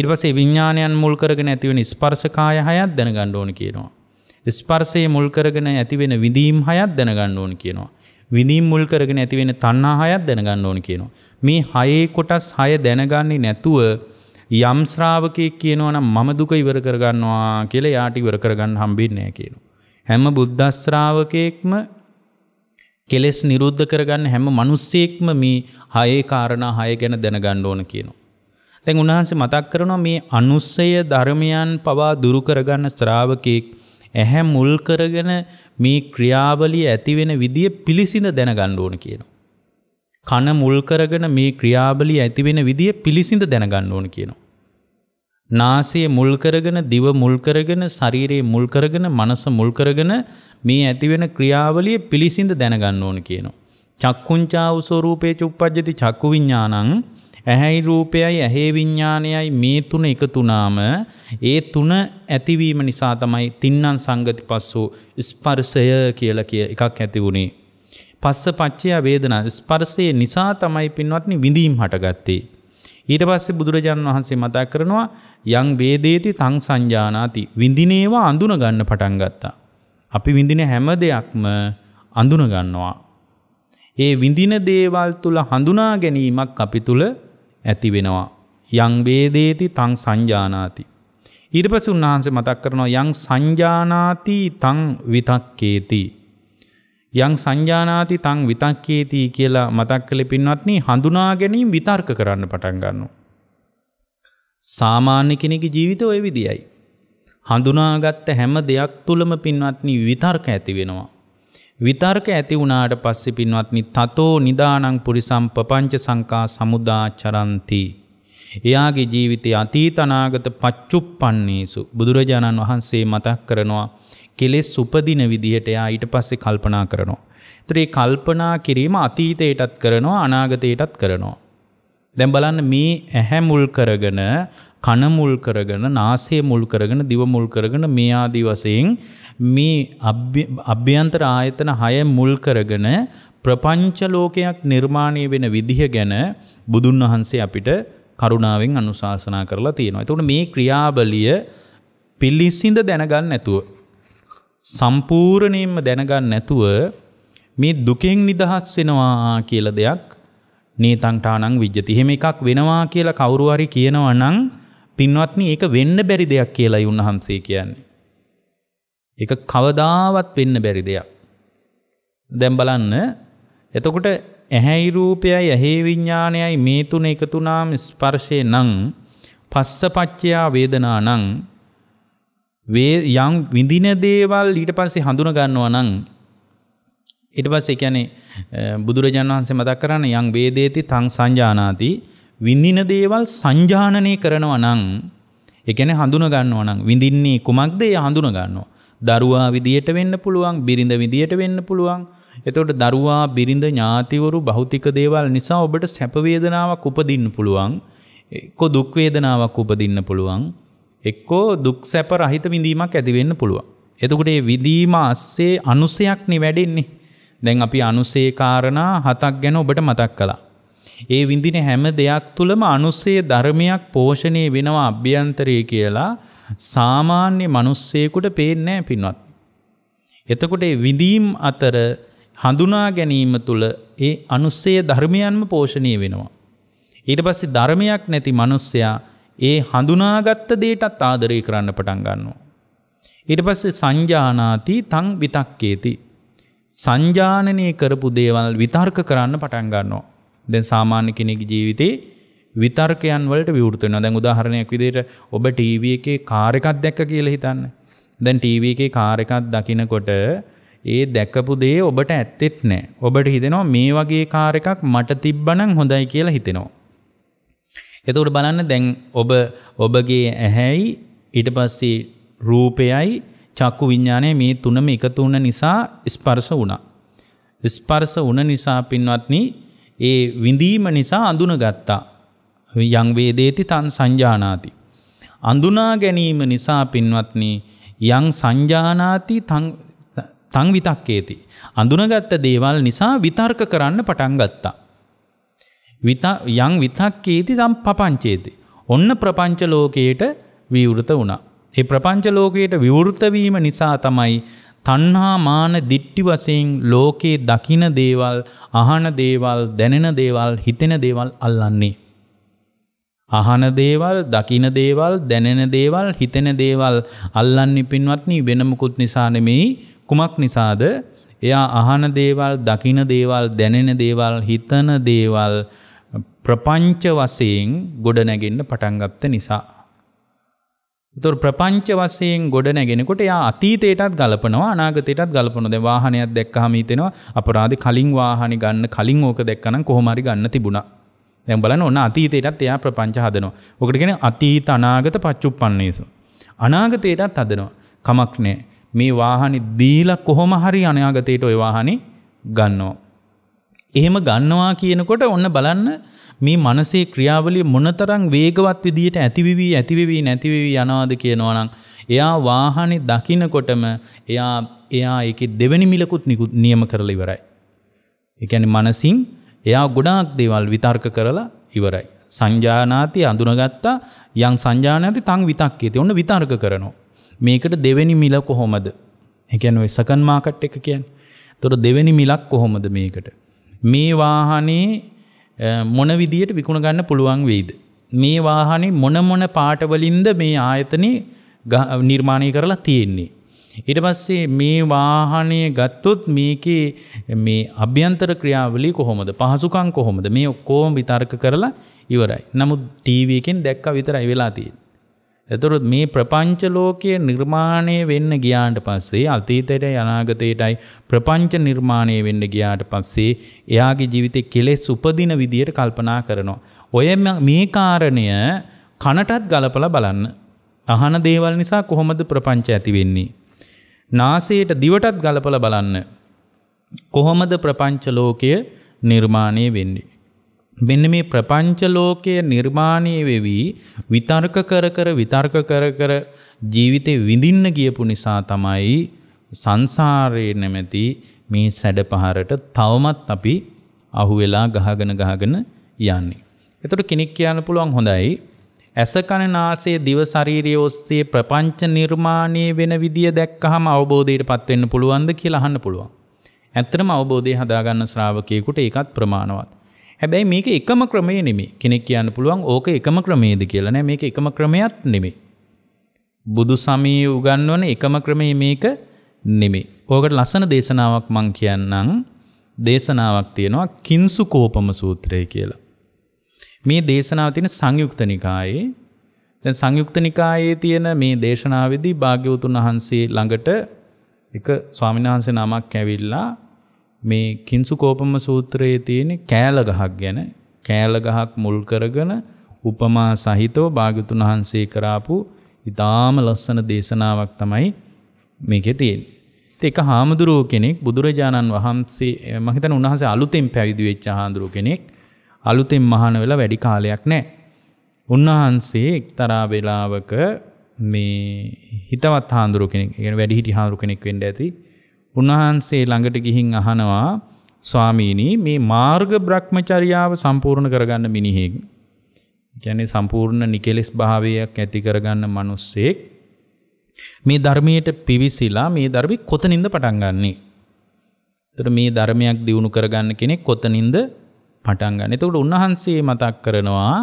ඉර්වසේ විඤ්ඥානයන් මුල්කරගෙන ඇතිවෙන ස්පර්සකාය හයත් දැන ගණ්ඩෝන කියනවා. ස්පර්සයේ මුල්කරගෙන ඇතිවෙන විඳීම් හයත් දැන ගණ්ඩෝන කියනවා. විඳීම් මුල් කරගෙන ඇතිවෙන තන්නා හයත් දැනගන්න ඕන කියනවා. මේ හයේ කොටස් හය දැනගන්නේ නැතුව යම් ශ්‍රාවකයෙක් කියනවා නම් මම දුක ඉවර කරගන්නවා කියලා යාට ඉවර කරගන්න හම්බෙන්නේ නැහැ කියනවා. හැම බුද්ධ ශ්‍රාවකයෙක්ම කෙලෙස් නිරුද්ධ කරගන්න හැම මිනිස්සෙක්ම මේ හයේ කාරණා හය ගැන දැනගන්න ඕන කියනවා. දැන් උන්වහන්සේ මතක් කරනවා මේ අනුස්සය ධර්මයන් පවා දුරු කරගන්න ශ්‍රාවකෙක් ඇහැ මුල් කරගෙන මේ ක්‍රියාවලිය ඇති වෙන විදිය පිළිසිඳ දැනගන්න ඕන කියනවා. කන මුල් කරගෙන මේ ක්‍රියාවලිය ඇතිවෙන විදිය පිළිසිඳ දැනගන්න ඕන කියනවා. නාසයේ මුල් කරගෙන දිව මුල් කරගෙන ශරීරයේ මුල් කරගෙන මනස මුල් කරගෙන මේ ඇතිවෙන ක්‍රියාවලිය පිළිසිඳ දැනගන්න ඕන කියනවා. චක්කුංචාව ස්වරූපේ චුප්පජ්ජති චක්කු විඤ්ඤාණං ඇහැයි රූපයයි ඇහේ විඤ්ඤාණයයි මේ තුන එකතුනාම ඒ තුන ඇතිවීම නිසා තමයි තින්නම් සංගති පස්සෝ ස්පර්ශය කියලා කිය එකක් ඇති වුණේ පස්ස පච්චයා වේදනා ස්පර්ශයේ නිසා තමයි පින්වත්නි විඳීම් හටගත්තේ. ඊට පස්සේ බුදුරජාණන් වහන්සේ මතක් කරනවා යං වේදේති තං සංජානාති විඳිනේවා අඳුන ගන්න පටන් ගත්තා. අපි විඳින හැම දෙයක්ම අඳුන ගන්නවා. ඒ විඳින දේවල් තුල හඳුනා ගැනීමක් අපි තුල ඇති වෙනවා. යං වේදේති තං සංජානාති. ඊට පස්සේ උන්වහන්සේ මතක් කරනවා යං සංජානාති තං විතක්කේති යං සංජානාති තං විතක්කේති කියලා මතක් කළ පින්වත්නි හඳුනා ගැනීම විතර්ක කරන්න පටන් ගන්නවා. සාමාන්‍ය කෙනෙකුගේ ජීවිතය ওই විදියයි. හඳුනාගත්ත හැම දෙයක් තුළම පින්වත්නි විතර්ක ඇති වෙනවා. විතර්ක ඇති වුණාට පස්සේ පින්වත්නි තතෝ නිදානං පුරිසම් පපංච සංකා සමුදා චරಂತಿ. එයාගේ ජීවිතය අතීත අනාගත පච්චුප්පන්නේසු බුදුරජාණන් වහන්සේ මතක් කරනවා. කෙලෙස් සුපදින විදිහට එයා ඊට පස්සේ කල්පනා කරනවා. ඒතර මේ කල්පනා කිරීම අතීතයටත් කරනවා අනාගතයටත් කරනවා. දැන් බලන්න මේ ඇහැ මුල් කරගෙන කන මුල් කරගෙන නාසය මුල් කරගෙන දිව මුල් කරගෙන මේ ආදි වශයෙන් මේ අභ්‍යන්තර ආයතන 6 මුල් කරගෙන ප්‍රපංච ලෝකයක් නිර්මාණය වෙන විදිහ ගැන බුදුන් වහන්සේ අපිට කරුණාවෙන් අනුශාසනා කරලා තියෙනවා. ඒතකොට මේ ක්‍රියාවලිය පිළිසිඳ දැනගන්න නැතුව සම්පූර්ණයෙන්ම දැනගන්න නැතුව මේ දුකෙන් නිදහස් වෙනවා කියලා දෙයක් නේතංටානං විජ්ජති. එහෙම එකක් වෙනවා කියලා කවුරු හරි කියනවා නම් පින්වත්නි ඒක වෙන්න බැරි දෙයක් කියලායි උන්වහන්සේ කියන්නේ. ඒක කවදාවත් වෙන්න බැරි දෙයක්. දැන් බලන්න එතකොට ඇහැයි රූපයයි ඇහි විඥානයයි මේ තුන එකතු නම් ස්පර්ශේ නම් පස්සපච්චයා වේදනා නම් වේ යම් විඳින දේවල් ඊට පස්සේ හඳුන ගන්නවා නං ඊට පස්සේ කියන්නේ බුදුරජාණන් වහන්සේ මතක් කරන්නේ යම් වේදේති තං සංජානාති විඳින දේවල් සංජානනය කරනවා නං ඒ කියන්නේ හඳුන ගන්නවා නං විඳින්නේ කුමක්ද ඒ හඳුන ගන්නවා දරුවා විදියට වෙන්න පුළුවන් බිරිඳ විදියට වෙන්න පුළුවන් එතකොට දරුවා බිරිඳ ඥාතිවරු භෞතික දේවල් නිසා ඔබට සැප වේදනාවක් උපදින්න පුළුවන් කො දුක් වේදනාවක් උපදින්න පුළුවන් එක්කෝ දුක් සැප රහිත විඳීමක් ඇතිවෙන්න පුළුවන්. එතකොට ඒ විදීම අස්සේ අනුසයක් නිවැඩෙන්නේ. දැන් අපි අනුසේ කාරණා හතක් ගැන ඔබට මතක් කළා. ඒ විඳින හැම දෙයක් තුළම අනුස්සේ ධර්මයක් පෝෂණය වෙනවා අභ්‍යන්තරය කියලා සාමාන්‍ය මනුස්සයකුට පේන්නෑ පින්වත්. එතකොට විඳීම් අතර හඳුනා ගැනීම තුළ ඒ අනුස්සේ ධර්මයන්ම පෝෂණය වෙනවා. ඊට පස්සේ ධර්මයක් නැති මනුස්සයා ඒ හඳුනාගත්ත දේටත් ආදරය කරන්න පටන් ගන්නවා. ඊට පස්සේ සංජානාති තං විතක්කේති. සංජානනය කරපු දේවල් විතර්ක කරන්න පටන් ගන්නවා. දැන් සාමාන්‍ය කෙනෙක් ජීවිතේ විතර්කයන් වලට විවෘත වෙනවා. දැන් උදාහරණයක් විදිහට ඔබ ටීවී එකේ කාර් එකක් දැක්ක කියලා හිතන්න. දැන් ටීවී එකේ කාර් එකක් දකිනකොට ඒ දැකපු දේ ඔබට ඇත්තෙත් නෑ. ඔබට හිතෙනවා මේ වගේ කාර් එකක් මට තිබ්බනම් හොඳයි කියලා හිතෙනවා. එතකට බලන්න දැන් ඔබ ඔබගේ ඇහැයි ඊට පස්සේ රූපයයි චක්කු විඤ්ඥානය මේ තුනම එකතු වුණ නිසා ස්පර්ස වුණා. ස්පර්ස උන නිසා පින්වත්නි ඒ විඳීම නිසා අඳුන ගත්තා. යංවේදේති තන් සංජානාති. අඳුනා ගැනීම නිසා පින්වත්නි යං සංජානාති තංවිතක්කේති. අඳුනගත්ත දේවල් නිසා විතර්ක කරන්න පටන් ගත්තා. යං විතක්කීති තම් පපංචේති. ඔන්න ප්‍රපංච ලෝකයට විවෘත වුණා. ඒ ප්‍රපංච ලෝකයට විවෘතවීම නිසා තමයි තණ්හා මාන දිට්ටි වශයෙන් ලෝකේ දකින දේවල්, අහන දේවල්, දැනෙන දේවල්, හිතෙන දේවල් අල්ලන්නේ. අහන දේවල්, දකින දේවල්, දැනෙන දේවල්, හිතෙන දේවල් අල්ලන්නේ පින්වත්නි වෙන මුකුත් නිසා නෙමෙයි කුමක් නිසාද? එයා අහන දේවල්, දකින දේවල්, දැනෙන දේවල්, හිතන දේවල් ප්‍රපංච වසයෙන් ගොඩනැගෙන්න්න පටන්ගත්ත නිසා. තුර ප්‍රපංච වසයෙන් ගොඩනැගෙනකොට යා අතීතයටත් ගලපනවා අනාගතයටත් ගලපන දෙ වාහනයක් දැක්කහම හිතෙනවා අපරාධ කලින් වාහනි ගන්න කලින් ඕක දැක්කනම් කොහොමරි ගන්න තිබුණා. දැම් බලන ඔන්න අතීතයටත් එයා ප්‍රපංච හදනවා. ඔකටගෙන අතීත අනාගත පච්චුප් පන්නේසු. අනාගතයටත් හදනවා. කමක් නෑ මේ වාහනි දීල කොහොම හරි අනාගතයට ඔය වාහනි ගන්නවා. එහෙම ගන්නවා කියනකොට ඔන්න බලන්න මේ මනසේ ක්‍රියාවලිය මොනතරං වේගවත් විදියට ඇතිවිවී ඇතිවිවී නැතිවිවී යනවාද කියනවනම් එයා වාහනේ දකිනකොටම එයා එයා ඒක දෙවැනි මිලකුත් නිකුත් නියම කරලා ඉවරයි. එකැනි මනසින් එයා ගොඩාක් දේවල් විතර්ක කරලා ඉවරයි. සංජානාති අඳුනගත්තා යං සංජානති තං විතක්කේති ඔන්න විතර්ක කරනවා. මේකට දෙවැනි මිල කොහොමද. එකැන සකන් මාකට් එක කියන්. තොට දෙවැනි මිලක් කොහොමද මේකට. මේ වාහනේ මොන විදියට විකුණ ගන්න පුළුවන් වෙයිද. මේ වාහනේ මොන මොන පාටවලින්ද මේ ආයතනය නිර්මාණය කරලා තියෙන්නේ. ඊට පස්සේ මේ වාහනය ගත්තොත් මේකේ මේ අභ්‍යන්තර ක්‍රියාවලි කොහොමද පහසුකම් කොහොමද මේ ඔක්කෝම විතර්ක කරලා ඉවරයි. නමුත් ටීවකෙන් දැක්ක විතරයි වෙලා තියෙන්නේ. එතකොට මේ ප්‍රපංච ලෝකයේ නිර්මාණය වෙන්න ගියාට පස්සේ අතීතයටයි අනාගතයටයි ප්‍රපංච නිර්මාණය වෙන්න ගියාට පස්සේ එයාගේ ජීවිතේ කෙලෙස් උපදින විදියට කල්පනා කරනවා. ඔය මේ කාරණය කනටත් ගලපලා බලන්න. අහන දේවල් නිසා කොහොමද ප්‍රපංච ඇති වෙන්නේ? නාසයට දිවටත් ගලපලා බලන්න. කොහොමද ප්‍රපංච ලෝකය නිර්මාණය වෙන්නේ? මෙන්න මේ ප්‍රපංච ලෝකය නිර්මාණය වෙවි විතර්ක කර කර විතර්ක කර කර ජීවිතේ විඳින්න ගියපු නිසා තමයි සංසාරයේ නැමැති මේ සැඩ පහරට තවමත් අපි අහු වෙලා ගහගෙන ගහගෙන යන්නේ. එතකොට කෙනෙක් කියන්න පුළුවන් හොඳයි ඇස කන නාසය දිව ශරීරය ඔස්සේ ප්‍රපංච නිර්මාණය වෙන විදිය දැක්කහම අවබෝධයටපත් වෙන්න පුළුවන්ද කියලා අහන්න පුළුවන්. ඇත්තටම අවබෝධය හදාගන්න ශ්‍රාවකයෙකුට ඒකත් ප්‍රමාණවත්. හැබැයි මේක එකම ක්‍රමය නෙමේ කෙනෙක් කියන්න පුළුවන් ඕක එකම ක්‍රමේද කියලනෑ මේක එකම ක්‍රමයක් නෙමේ. බුදු සමී උගන්වන එකම ක්‍රමේ මේක නෙමේ. ඕකට ලස්සන දේශනාවක් මං කියන්නම් දේශනාවක් තියෙනවා කින්සු කෝපම සූත්‍රය කියලා. මේ දේශනාව තියෙන සංයුක්ත නිකායේ දැන් සංයුක්ත නිකායේ තියෙන මේ දේශනාවේදී භාග්‍යවතුන් වහන්සේ ළඟට එක ස්වාමීන් වහන්සේ නමක් ඇවිල්ලා මේ කින්සු කෝපම සූත්‍රයේ තියෙන කෑල ගහක් ගැන කෑල ගහක් මුල් කරගෙන උපමා සහිතව භාග්‍යතුන් වහන්සේ කරාපු ඉතාම ලස්සන දේශනාවක් තමයි මේකේ තියෙන්නේ. ඒක හාමුදුරුව කෙනෙක් බුදුරජාණන් වහන්සේ මම හිතන්නේ උන්වහන්සේ අලුතෙන් පැවිදි වෙච්ච හාමුදුරුව කෙනෙක් අලුතෙන් මහාන වෙලා වැඩි කාලයක් නැහැ. උන්වහන්සේ එක්තරා වෙලාවක මේ හිතවත් හාමුදුරුව කෙනෙක්, ඒ කියන්නේ වැඩිහිටි හාමුදුරුව කෙනෙක් වෙන්න ඇති. උන්වහන්සේ ළඟට ගිහින් අහනවා ස්වාමීනී මේ මාර්ග බ්‍රහ්මචර්යාව සම්පූර්ණ කරගන්න මිනිහෙක්. කියන්නේ සම්පූර්ණ නිකෙලස් භාවයක් ඇති කරගන්න මිනිස්සෙක් මේ ධර්මයට පිවිසිලා මේ ධර්මෙ කොතනින්ද පටන් ගන්නෙ? එතකොට මේ ධර්මයක් දිනු කරගන්න කෙනෙක් කොතනින්ද පටන් ගන්න. එතකොට උන්වහන්සේ මතක් කරනවා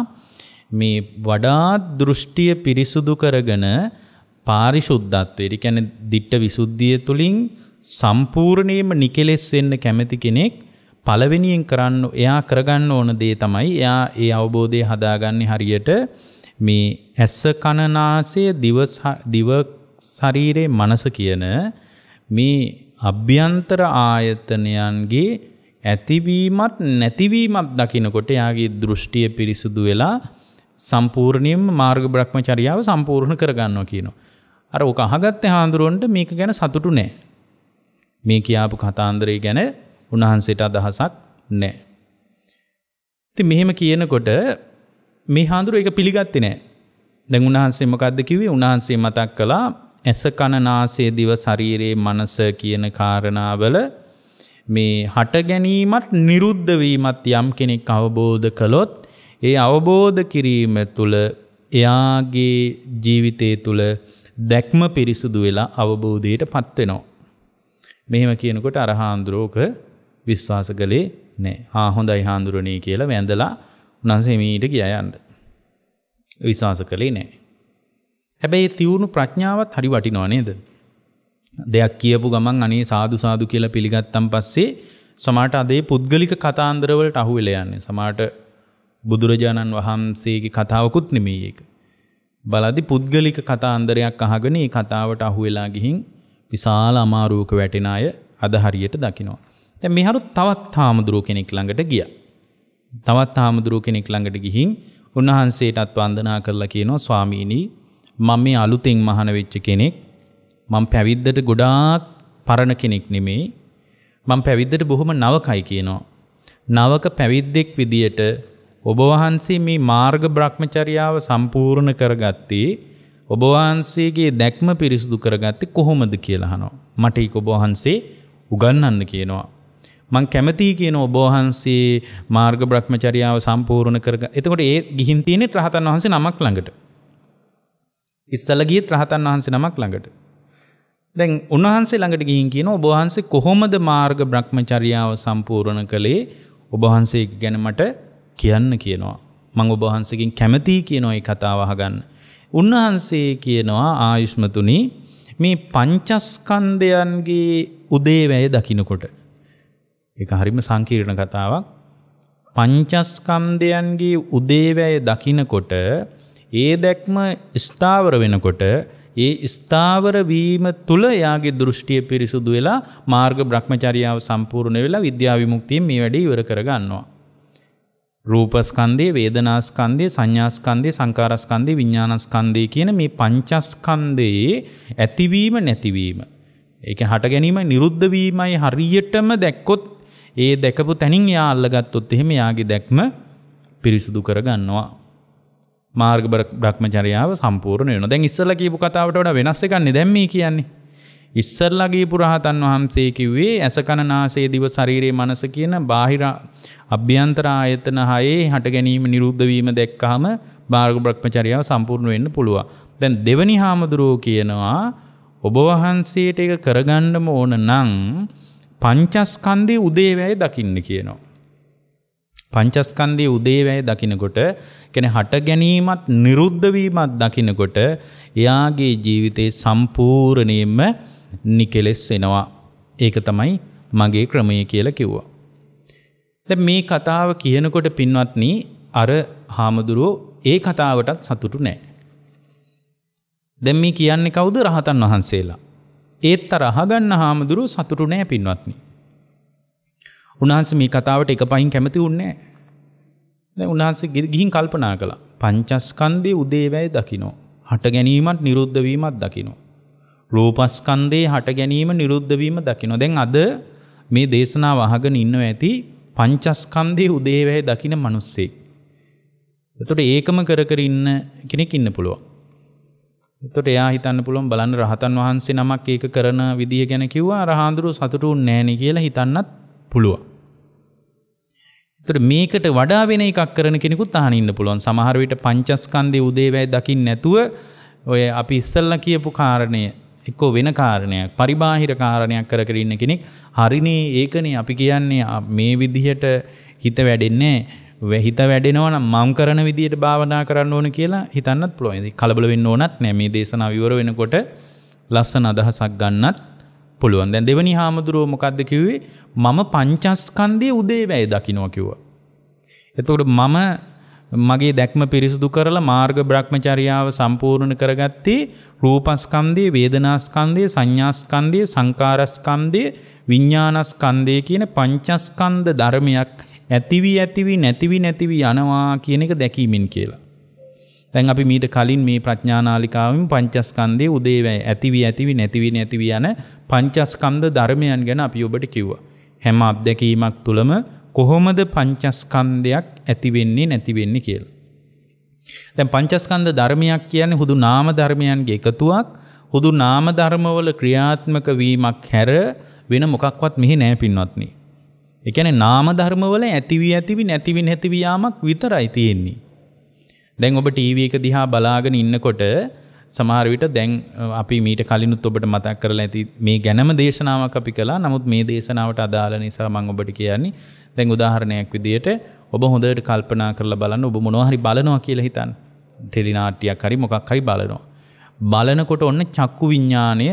මේ වඩා දෘෂ්ටිය පිරිසුදු කරගෙන පාරිශුද්ධත්වයට කියන්නේ ditta visuddhiye තුලින් සම්පූර්ණයෙන්ම නිකෙලෙස් වෙන්න කැමති කෙනෙක් පළවෙනියෙන් කරන්න එයා කරගන්න ඕන දේ තමයි එයා ඒ අවබෝධය හදාගන්නේ හරියට මේ ඇස කනනාසය දිව ශරීරයේ මනස කියන මේ අභ්‍යන්තර ආයතනයන්ගේ ඇතිවීමත් නැතිවීමත් දකිනකොට යාගේ දෘෂ්ටිය පිරිසුදු වෙලා සම්පූර්ණයෙන් මාර්ග බ්‍රහ්මචරියාව සම්පූර්ණ කරගන්නවා කියනවා. අර ඕක අහගත්තේ හාඳුරුවන්ට මේක ගැන සතුටු නෑ. මේ කියාපු කතාන්දරේ ගැන උණහන්සේට අදහසක් නෑ. ති මෙහෙම කියනකොට මේ හාදුර එක පිළිගත්ති නෑ දැන් උණහන්සේ මකක්ද කිවේ උණහන්සේ මතක් කලා ඇස කණනාසේ දිව සරීරයේ මනස කියන කාරණාවල මේ හට ගැනීමත් නිරුද්ධවීමත් යම් කෙනෙක් අවබෝධ කළොත් ඒ අවබෝධ කිරීම තුළ එයාගේ ජීවිතය තුළ දැක්ම පිරිසුදු වෙලා අවබෝධයට පත්වෙනවා. මෙහෙම කියනකොට අර හාන්දුරෝක විශ්වාස කළේ නෑ හා හොඳයි හාන්දුරණී කියලා වැඳලා උනන්සේ මීට කිය යන්න. විශ්වාස කළේ නෑ. හැබැයි තිවුණු ප්‍රඥාවත් හරි වටිනවා නේද. දෙයක් කියපු ගමන් අනේ සාදු සාදු කියලා පිළිගත්තම් පස්සේ සමාට අදේ පුද්ගලික කතාන්දරවලට අහු වෙලා යන්නේ සමාට බුදුරජාණන් වහන්සේගේ කතාවකුත් නෙමේ ඒක. බලදි පුද්ගලික කතාන්දරයක් අහගෙන ඒ කතාවට අහු වෙලා ගිහින් විශාල අමාරුවක වැටෙන අය අද හරියට දකිනවා. දැන් මෙහරු තවත් හාමුදුරුව කෙනෙක් ළඟට ගියා. තවත් හාමුදුරුව කෙනෙක් ළඟට ගිහින් උන්වහන්සේටත් වන්දනා කරලා කියනවා ස්වාමීනි මම මේ අලුතෙන් මහාන වෙච්ච කෙනෙක් මම පැවිද්දට ගොඩාක් පරණ කෙනෙක් නෙමෙයි මම පැවිද්දට බොහොම නවකයි කියනවා නවක පැවිද්දෙක් විදියට ඔබ වහන්සේ මේ මාර්ග භ්‍රමචර්යාව සම්පූර්ණ කරගත්තේ ඔබවහන්සේගේ දැක්ම පිරිසිදු කරගත්තේ කොහොමද කියලාහනෝ. මට ඔබවහන්සේ උගන්නන්න කියනවා. මං කැමතියි කියන ඔබවහන්සේ මාර්ග බ්‍රහ්මචරියාව සම්පූර්ණ කරග එතකොට ඒ ගිහින් තියෙනෙත් රහතන් වහන්සේ නමක් ළඟට. ඉස්සල ගියත් රහතන් වහන්සේ නමක් ළඟට. දැන් උන්වහන්සේ ළඟට ගිහින් කියන ඔබවහන්සේ කොහොමද මාර්ග බ්‍රහ්මචරියාව සම්පූර්ණ කළේ ඔබවහන්සේ ගැන මට කියන්න කියනවා. මං ඔබවහන්සේකින් කැමතියි කියනවා ඒ කතාව අහගන්න. උන්වහන්සේ කියනවා ආයුෂ්මතුනි මේ පංචස්කන්ධයන්ගේ උදේවැය දකිනකොට. එක හරිම සංකීර්ණ කතාවක් පංචස්කන්ධයන්ගේ උදේවැය දකිනකොට ඒ දැක්ම ස්ථාවර වෙනකොට ඒ ස්ථාවර වීම තුළ යාගේ දෘෂ්ටිය පිරිසුදු වෙලා මාර්ග බ්‍රහ්මචාරියාව සම්පූර්ණ වෙලා විද්‍යාවිමුක්තියෙන් මේ වැඩේ ඉවර කරගන්නවා. රූපස්කන්දය වේදනාස්කන්දය සංඥාස්කන්දය සංකාරස්කන්දය විඤ්ඥානස්කන්දය කියන මේ පංචස්කන්දයේ ඇතිවීම නැතිවීම. ඒක හට ගැනීම නිරුද්ධවීමයි හරියටම දැක්කොත් ඒ දැකපු තැනින් යාල්ලගත්තොත් එහෙම යාගේ දැක්ම පිරිසුදු කරගන්නවා. මාර්ග බ්‍රහ්මචරයාව සම්පූර්ණ වෙන දැන් ඉස්සල කියපු කතාවට වඩා වෙනස් එකන්නේ දැම්මී කියන්නේ ඉස්සල්ලගේ පුරහතන් වහන්සේ කිව්වේ ඇසකණනාසේ දිව ශරීරයේ මනස කියන බාහිර අභ්‍යන්තර ආයතන හයේ හට ගැනීම නිරුද්ධ වීම දැක්කහම මාර්ග භ්‍රමචර්යාව සම්පූර්ණ වෙන්න පුළුවන්. දැන් දෙවනි හාමුදුරුවෝ කියනවා ඔබ වහන්සේට ඒක කරගන්නම ඕන නම් පංචස්කන්ධයේ උදේවැය දකින්න කියනවා. පංචස්කන්ධයේ උදේවැය දකිනකොට කියන්නේ හට ගැනීමත් නිරුද්ධ වීමත් දකිනකොට එයාගේ ජීවිතේ සම්පූර්ණයෙන්ම නිකෙලෙස් වෙනවා. ඒක තමයි මගේ ක්‍රමය කියලා කිව්වා. ද මේ කතාව කියනකොට පින්වත්න අර හාමුදුරුවෝ ඒ කතාවටත් සතුටු නෑ. දැම් මේ කියන්නේ කවුද රහතන් වහන්සේලා. ඒත් අරහගන්න හාමුදුරුව සතුටු නෑ පින්වත්නි. උන්හන්ස මේ කතාවට එක පයින් කැමති උන්නේ. දැ උන්හන්සේ ගිහින් කල්පනා කළ පංචස්කන්දය උදේවැයි දකිනෝ. හට ගැනීමත් නිරුද්ධවීමත් දකිනෝ. රූපස්කන්දේ හට ගැනීම නිරුද්ධවීම දකිනො. දැන් අද මේ දේශනා වහගෙන ඉන්නව ඇති පංචස්කන්දේ උදේවැය දකින මනුස්සෙක්. එතොට ඒකම කර කර ඉන්න කෙනෙක් ඉන්න පුළුවන්. එතොට එයා හිතන්න පුළුවන් බලන්න රහතන් වහන්සේ නමක් ඒක කරන විදිහ ගැන කිව්වා රහාන්දුරු සතුටු නෑන කියලා හිතන්නත් පුළුවන්. එතට මේකට වඩා වෙන එකක් කරන කෙනෙකුත් අහන ඉන්න පුළුවන් සමහරවිට පංචස්කන්දේ උදේවැය දකින්න නැතුව ඔය අපි ඉස්සල්ල කියපු කාරණය එක්කෝ වෙන කාරණයක් පරිබාහිර කාරණයක් කර කරන්න කෙනෙක් හරිනේ ඒකනේ අපි කියන්නේ මේ විදිහට හිත වැඩෙන්නේ වැහිත වැඩෙනවන මං කරන විදියට භාවනා කරන්න ඕන කියලා හිතන්නත් පලොයිද කලබල වෙන්න ඕනත් නෑ මේ දේශනා විවර වෙනකොට ලස්සන අදහසක් ගන්නත් පුළුවන් දැන් දෙවනි හාමුදුරුවෝ මොකක්ද කිව්වේ මම පංචස්කන්දය උදේ වැය දකිනවා කිව්වා. එතකොට මම මගේ දැක්ම පිරිසිදු කරලා මාර්ග බ්‍රහ්මචරියාව සම්පූර්ණ කරගත්තේ රූපස්කන්ධයේ වේදනාස්කන්ධයේ සංඥාස්කන්ධයේ සංකාරස්කන්ධයේ විඥානස්කන්ධයේ කියන පංචස්කන්ධ ධර්මයක් ඇතිවි ඇතිවි නැතිවි නැතිවි යනවා කියන එක දැකීමෙන් කියලා. දැන් අපි මීට කලින් මේ ප්‍රඥානාලිකාවෙන් පංචස්කන්ධයේ උදේවැය ඇතිවි ඇතිවි නැතිවි නැතිවි යන පංචස්කන්ධ ධර්මයන් ගැන අපි ඔබට කිව්වා. හැම අත්දැකීමක් තුළම කොහොමද පංචස්කන්දයක් ඇතිවෙන්නේ නැතිවෙන්නේ කියලා. දැන් පංචස්කන්ධ ධර්මයක් කියන්නේ හුදු නාම ධර්මයන්ගේ එකතුවක් හුදු නාම ධර්මවල ක්‍රියාත්මක වීමක් හැර වෙන මොකක්වත් මෙහි නැහැ පින්වත්නි. ඒ කියන්නේ නාම ධර්මවල ඇතිවි ඇතිවි නැතිවි නැතිවි යාමක් විතරයි තියෙන්නේ. දැන් ඔබ ටීවී එක දිහා බලාගෙන ඉන්නකොට සමහරවිට දැන් අපි මීට කලිනුත් ඔබට මතක් කරලා ඇති මේ ගැනම දේශනාවක් අපි කලා නමුත් මේ දේශනාවට අදාළ නිසා මං ඔබට කියන්නේ දැන් උදාහරණයක් විදියට ඔබ හොඳට කල්පනා කරලා බලන්න ඔබ මොනවහරි බලනවා කියලා හිතන්න ටෙලිනාටියක් හරි මොකක් හරි බලනවා. බලනකොට ඔන්න චක්කු විඤ්ඥානය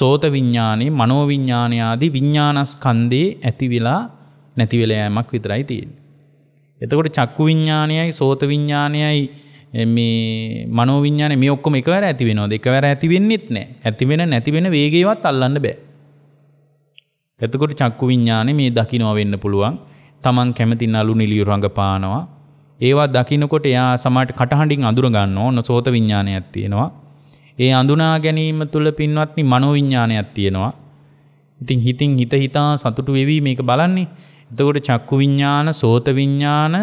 සෝත විඤ්ඥානය මනෝවිඤ්ඥානය ආදී විඤ්ඥානස්කන්දේ ඇතිවෙලා නැතිවෙලෑමක් විතරයි තියෙන්. එතකොට චක්කු විඤ්ඥානයයි සෝත විඤ්ඥානයයි මනෝවිඥාන මේ ඔක්කොම එකවර ඇතිවෙනවා දෙකවර ඇතිවෙන්නෙත් නෑ ඇතිවෙන නැතිවෙන වේගේවත් අල්ලන්න බෑ. එතකොට චක්කු විඤ්ඥානේ මේ දකිනව වෙන්න පුළුවන් තමන් කැමතින් අලු නිලියු රඟපානවා. ඒවා දකිනකොට එයා සමට කටහඬින් අඳුරගන්න ඕන සෝත විඤ්ඥානයක් තියෙනවා. ඒ අඳුනා ගැනීම තුළ පින්වත්නි මනෝවිඤ්ඥානයක් තියෙනවා. ඉතින් හිතින් හිත හිතා සතුටු වෙවී මේක බලන්නේ. එතකොට චක්කු විඤ්ඥාන සෝත විඤ්ඥාන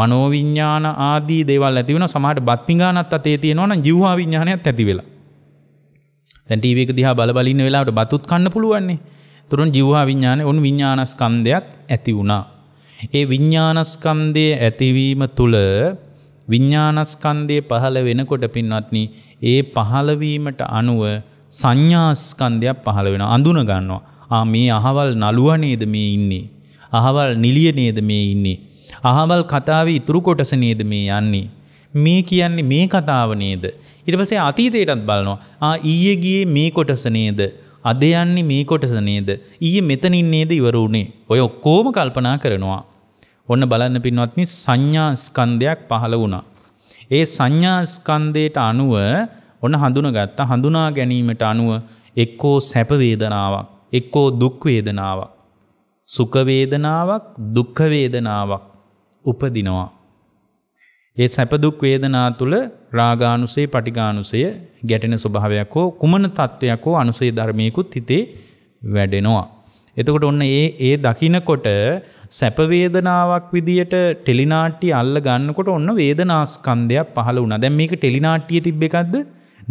මනෝවිඤ්ඥාන ආදී දේවල් ඇතිවන සමහට බත්පිගානත් අතේ තියෙනවන ජිවහා විඤ්ඥානයක් ඇති වෙලා තැටීවක දිහා බලබලින්න වෙලාට බතුත් කන්න පුළුවන්නේ තුරුන් ජිවහා විඤ්ඥාන උන් විඤ්ඥානස්කන්දයක් ඇති වුණා. ඒ විඤ්ඥානස්කන්දය ඇතිවීම තුළ විඤ්ඥානස්කන්දය පහළ වෙනකොට පින්වත්න ඒ පහළවීමට අනුව සංඥාස්කන්දයක් පහළ වෙන අඳුන ගන්නවා. ආ මේ අහවල් නළුවනේද මේ ඉන්නේ. අහවල් නිලියනේද මේ ඉන්නේ අහවල් කතාව ඉතුරු කොටස නේද මේ යන්නේ. මේ කියන්නේ මේ කතාව නේද. ඉටපසේ අතීතයටත් බලනවා. ඊයේ ගියේ මේ කොටස නේද. අද යන්නේ මේ කොටස නේද. ඊයේ මෙතනින් නේද ඉවරුණේ. ඔය ඔක්කෝම කල්පනා කරනවා. ඔන්න බලන්න පින්වත්නි සංඥාස්කන්ධයක් පහළ වුණා. ඒ සංඥාස්කන්දයට අනුව ඔන්න හඳුනගත්ත හඳුනා ගැනීමට අනුව එක්කෝ සැපවේදනාවක් එක්කෝ දුක්වේදනාවක් සුකවේදනාවක් දුක්කවේදනාවක් උපදිනවා. ඒ සැපදුක් වේදනා තුළ රාගානුසේ පටිගානුසය ගැටෙන ස්වභාවයක් හෝ කුමන තත්ත්වයක් හෝ අනුසේ ධර්මයකුත් හිතේ වැඩෙනවා. එතකොට ඔන්න ඒ ඒ දකින්නකොට සැප වේදනාවක් විදියට ටෙලිනාට්‍ය අල්ල ගන්නකොට ඔන්න වේදනාස්කන්ධයක් පහළ වුණා. දැන් මේක ටෙලිනාට්‍යයේ තිබ්බ එකක්ද?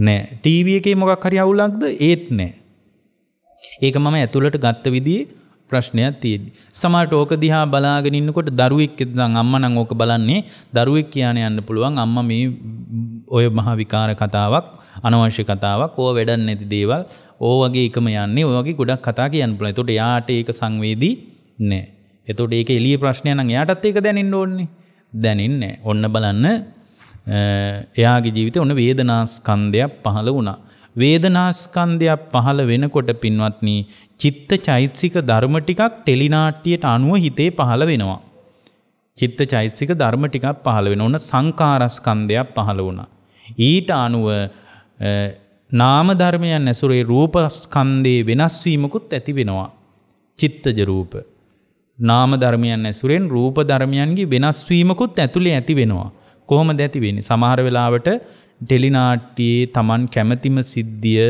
නෑ. ටීවී එකේ මොකක් හරි අවුලක්ද? ඒත් නෑ. ඒක මම ඇතුළට ගත්ත විදිහේ ප්‍රශ්නයක් තියෙද. සමට ඕක දිහා බලාගෙනන්නකොට දරුවෙක් එදං අම්මනං ඕක බලන්නේ දරුවෙක් කියන යන්න පුළුවන් අම්ම මේ ඔය මහා විකාර කතාවක් අනවශ්‍ය කතාවක් ඕ වැඩන්න නැති දේවල් ඕ වගේ එකම යන්නේ ඔයගේ ගොඩක් කතා කියන්න පුල තොට යාට ඒක සංවේදී නෑ. එතොට ඒක එලිය ප්‍රශ්නය නං යාටත් ඒක දැනන්න ඕන්නේ දැනන්න ඔන්න බලන්න එයාගේ ජීවිත ඔන්න වේදනාස්කන්දයක් පහළ වුණා. වේදනාස්කන්ධයක් පහළ වෙනකොට පින්වත්නි චිත්ත චෛතසික ධර්ම ටිකක් ටෙලිනාට්‍යයට අනුව හිතේ පහළ වෙනවා. චිත්ත චෛතසික ධර්ම ටිකක් පහළ වෙන ඕන සංකාරස්කන්ධයක් පහළ වුණා. ඊට අනුව නාම ධර්මයන් ඇසුරේ රූපස්කන්ධයේ වෙනස් වීමකුත් ඇති වෙනවා. චිත්තජ රූප. නාම ධර්මයන් ඇසුරෙන් රූප ධර්මයන්ගේ වෙනස් වීමකුත් ඇතුලේ ඇති වෙනවා. කොහොමද ඇති වෙන්නේ? සමහර වෙලාවට ටෙලිනාට්ටියේ තමන් කැමැතිම සිද්ධිය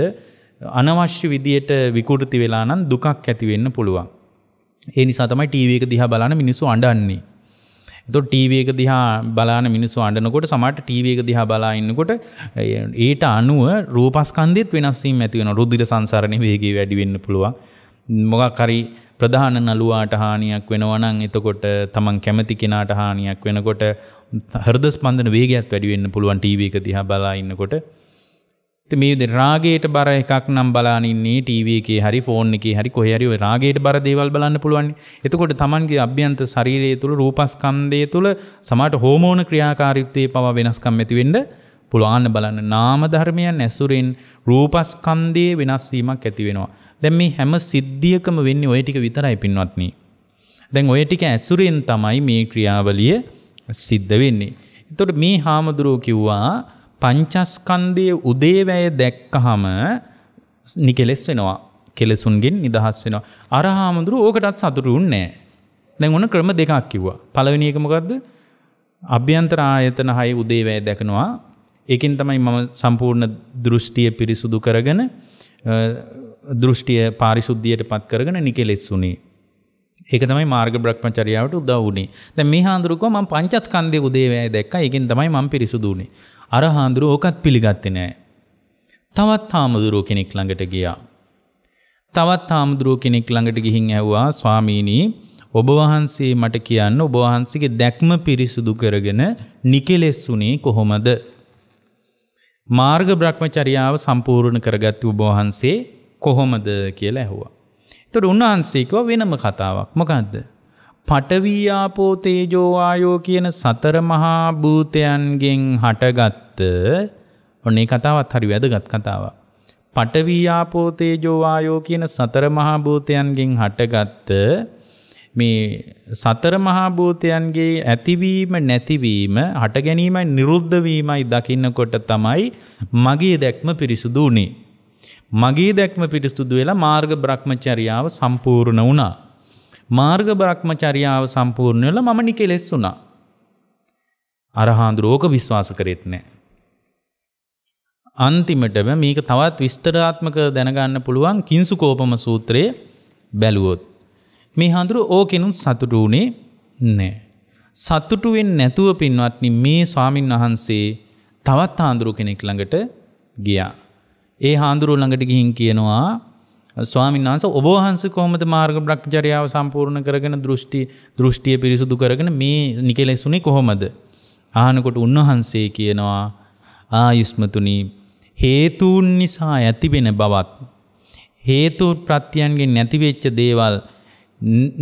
අනවශ්‍ය විදියට විකෘති වෙලා නම් දුකක් ඇතිවෙන්න පුළුවන්. ඒ නිසා තමයි ටීවී එක දිහා බලන මිනිස්සු අඬන්නේ. එතකොට ටීවී එක දිහා බලන මිනිස්සු අඬනකොට සමහරට ටීවී එක දිහා බලා ඉන්නකොට ඊට අනුව රූපස්කන්ධෙත් වෙනස් වීම ඇති වෙනවා. රුධිර සංසරණේ වේගය වැඩි වෙන්න පුළුවන්. මොකක් හරි ප්‍රධාන නළුවාට හානියක් වෙනවනං එතකොට තමන් කැමති කෙනාට හානියක් වෙනකොට හරද ස්පන්දන වේගයක් වැඩිවෙන්න පුළුවන් ටීව එක දිහා බලා ඉන්නකොට මේ රාගේට බර එකක් නම් බලානින්නේ ටීවකේ හරි ෆෝන් එක හරි කොහරි රාගේට බර දේවල් බලන්න පුළුවන් එතකොට තමන්ගේ අභ්‍යන්ත ශරීරය තුළ රූපස්කන්දය තුළ සමට හෝමෝන ක්‍රියාකාරිත්වය පවා වෙනස්කම් ඇතිවෙන්ඩ පුළුවන් බලන්න නාම ධර්මයන් ඇසුරින් රූපස්කන්ධයේ වෙනස්වීමක් ඇති වෙනවා. දැන් මේ හැම සිද්ධියකම වෙන්නේ ওই ටික විතරයි පින්වත්නි. දැන් ওই ටික ඇසුරින් තමයි මේ ක්‍රියාවලිය සිද්ධ වෙන්නේ. එතකොට මේ හාමුදුරුව කිව්වා පංචස්කන්ධයේ උදේවැය දැක්කහම නිකෙලස් වෙනවා. කෙලසුන්ගෙන් නිදහස් වෙනවා. අර හාමුදුරුව ඕකටත් සතුටු වෙන්නේ නැහැ. දැන් ඔන්න ක්‍රම දෙකක් කිව්වා. පළවෙනි එක මොකද්ද? අභ්‍යන්තර ආයතන හය උදේවැය දැකනවා ඒකෙන් තමයි මම සම්පූර්ණ දෘෂ්ටිය පිරිසුදු කරගෙන දෘෂ්ටිය පාරිශුද්ධියයට පත් කරගෙන නිකෙලෙස්සුනේ. ඒක තමයි මාර්ග බ්‍රහ්මචරියාවට උදව් වුණේ. දැන් මේ හාඳුරුකෝ මම පංචස්කන්ධයේ උදේවැය දැක්කා. ඒකෙන් තමයි මම පිරිසුදු වුණේ. අර හාඳුරුව ඕකත් පිළිගත්තේ නෑ. තවත් හාමුදුරුව කෙනෙක් ළඟට ගියා. තවත් හාමුදුරුව කෙනෙක් ළඟට ගිහින් ඇව්වා ස්වාමීනී ඔබ වහන්සේ මට කියන්න ඔබ වහන්සේගේ දැක්ම පිරිසුදු කරගෙන නිකෙලෙස්සුනේ කොහොමද මාර්ග බ්‍රහ්මචරියාව සම්පූර්ණ කරගත්ත උබෝහන්සේ කොහොමද කියලා ඇහුවා. එතට උන්වහන්සේකව වෙනම කතාවක් මොකක්ද. පටවීආපෝ තේජෝවායෝ කියන සතර මහා භූතයන්ගෙන් හටගත්ත ඔන්නේ කතාවත් හරි වැදගත් කතාවක්. පටවීආපෝ තේජෝවායෝ කියන සතර මහා භූතයන්ගෙන් හටගත්ත මේ සතර මහා භූතයන්ගේ ඇතිවීම නැතිවීම හට ගැනීමයි නිරුද්ධ වීමයි දකින්නකොට තමයි මගේ දැක්ම පිරිසුදු වුණේ. මගේ දැක්ම පිරිසුදු වෙලා මාර්ග බ්‍රහ්මචර්යාව සම්පූර්ණ වුණා. මාර්ග බ්‍රහ්මචර්යාව සම්පූර්ණ වෙලා මම නිකෙලෙස් වුණා. අරහාඳුර ඕක විශ්වාස කරෙත් නැහැ. අන්තිමටම මේක තවත් විස්තරාත්මක දැනගන්න පුළුවන් කිංසුකෝපම සූත්‍රයේ බැලුවොත් මේ හඳුරු ඕකෙනුත් සතුට වුණේ නෑ. සත්තුටුවෙන් නැතුව පින්වත්නි මේ ස්වාමින් වහන්සේ තවත් හාමුදුරු කෙනෙක් ළඟට ගියා. ඒ හාමුදුරුව ළඟට ගිහින් කියනවා ස්වාමීන් වහන්ස ඔබහන්ස කොහොමද මාර්ග බ්‍රක්්චරයාව සම්පූර්ණ කරගෙන දෘෂ්ටි දෘෂ්ටිය පිරිසුදු කරගෙන මේ නිකෙලෙසුනේ කොහොමද. ආනකොට උන්වහන්සේ කියනවා ආයුස්මතුනි හේතුන් නිසා ඇතිබෙන බවත්. හේතු ප්‍රත්‍යයන්ගෙන් නැතිවෙච්ච දේවල්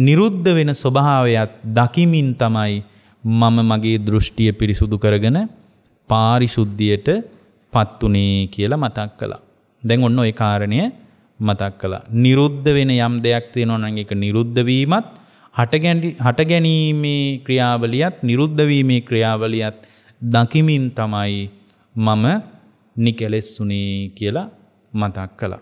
නිරුද්ධ වෙන ස්වභාවයක් දකිමින් තමයි මම මගේ දෘෂ්ටිය පිරිසුදු කරගෙන පාරිශුද්ධියට පත්තුනේ කියලා මතක් කලා. දැන් ඔන්න ඔය කාරණය මතක් කලා. නිරුද්ධ වෙන යම් දෙයක් තියෙනවනන් එක නිරුද්ධවීමත් හටගැනීමේ ක්‍රියාවලියත් නිරුද්ධවීමේ ක්‍රියාවලියත් දකිමින් තමයි මම නිකෙලෙස්සුනේ කියලා මතක් කලා.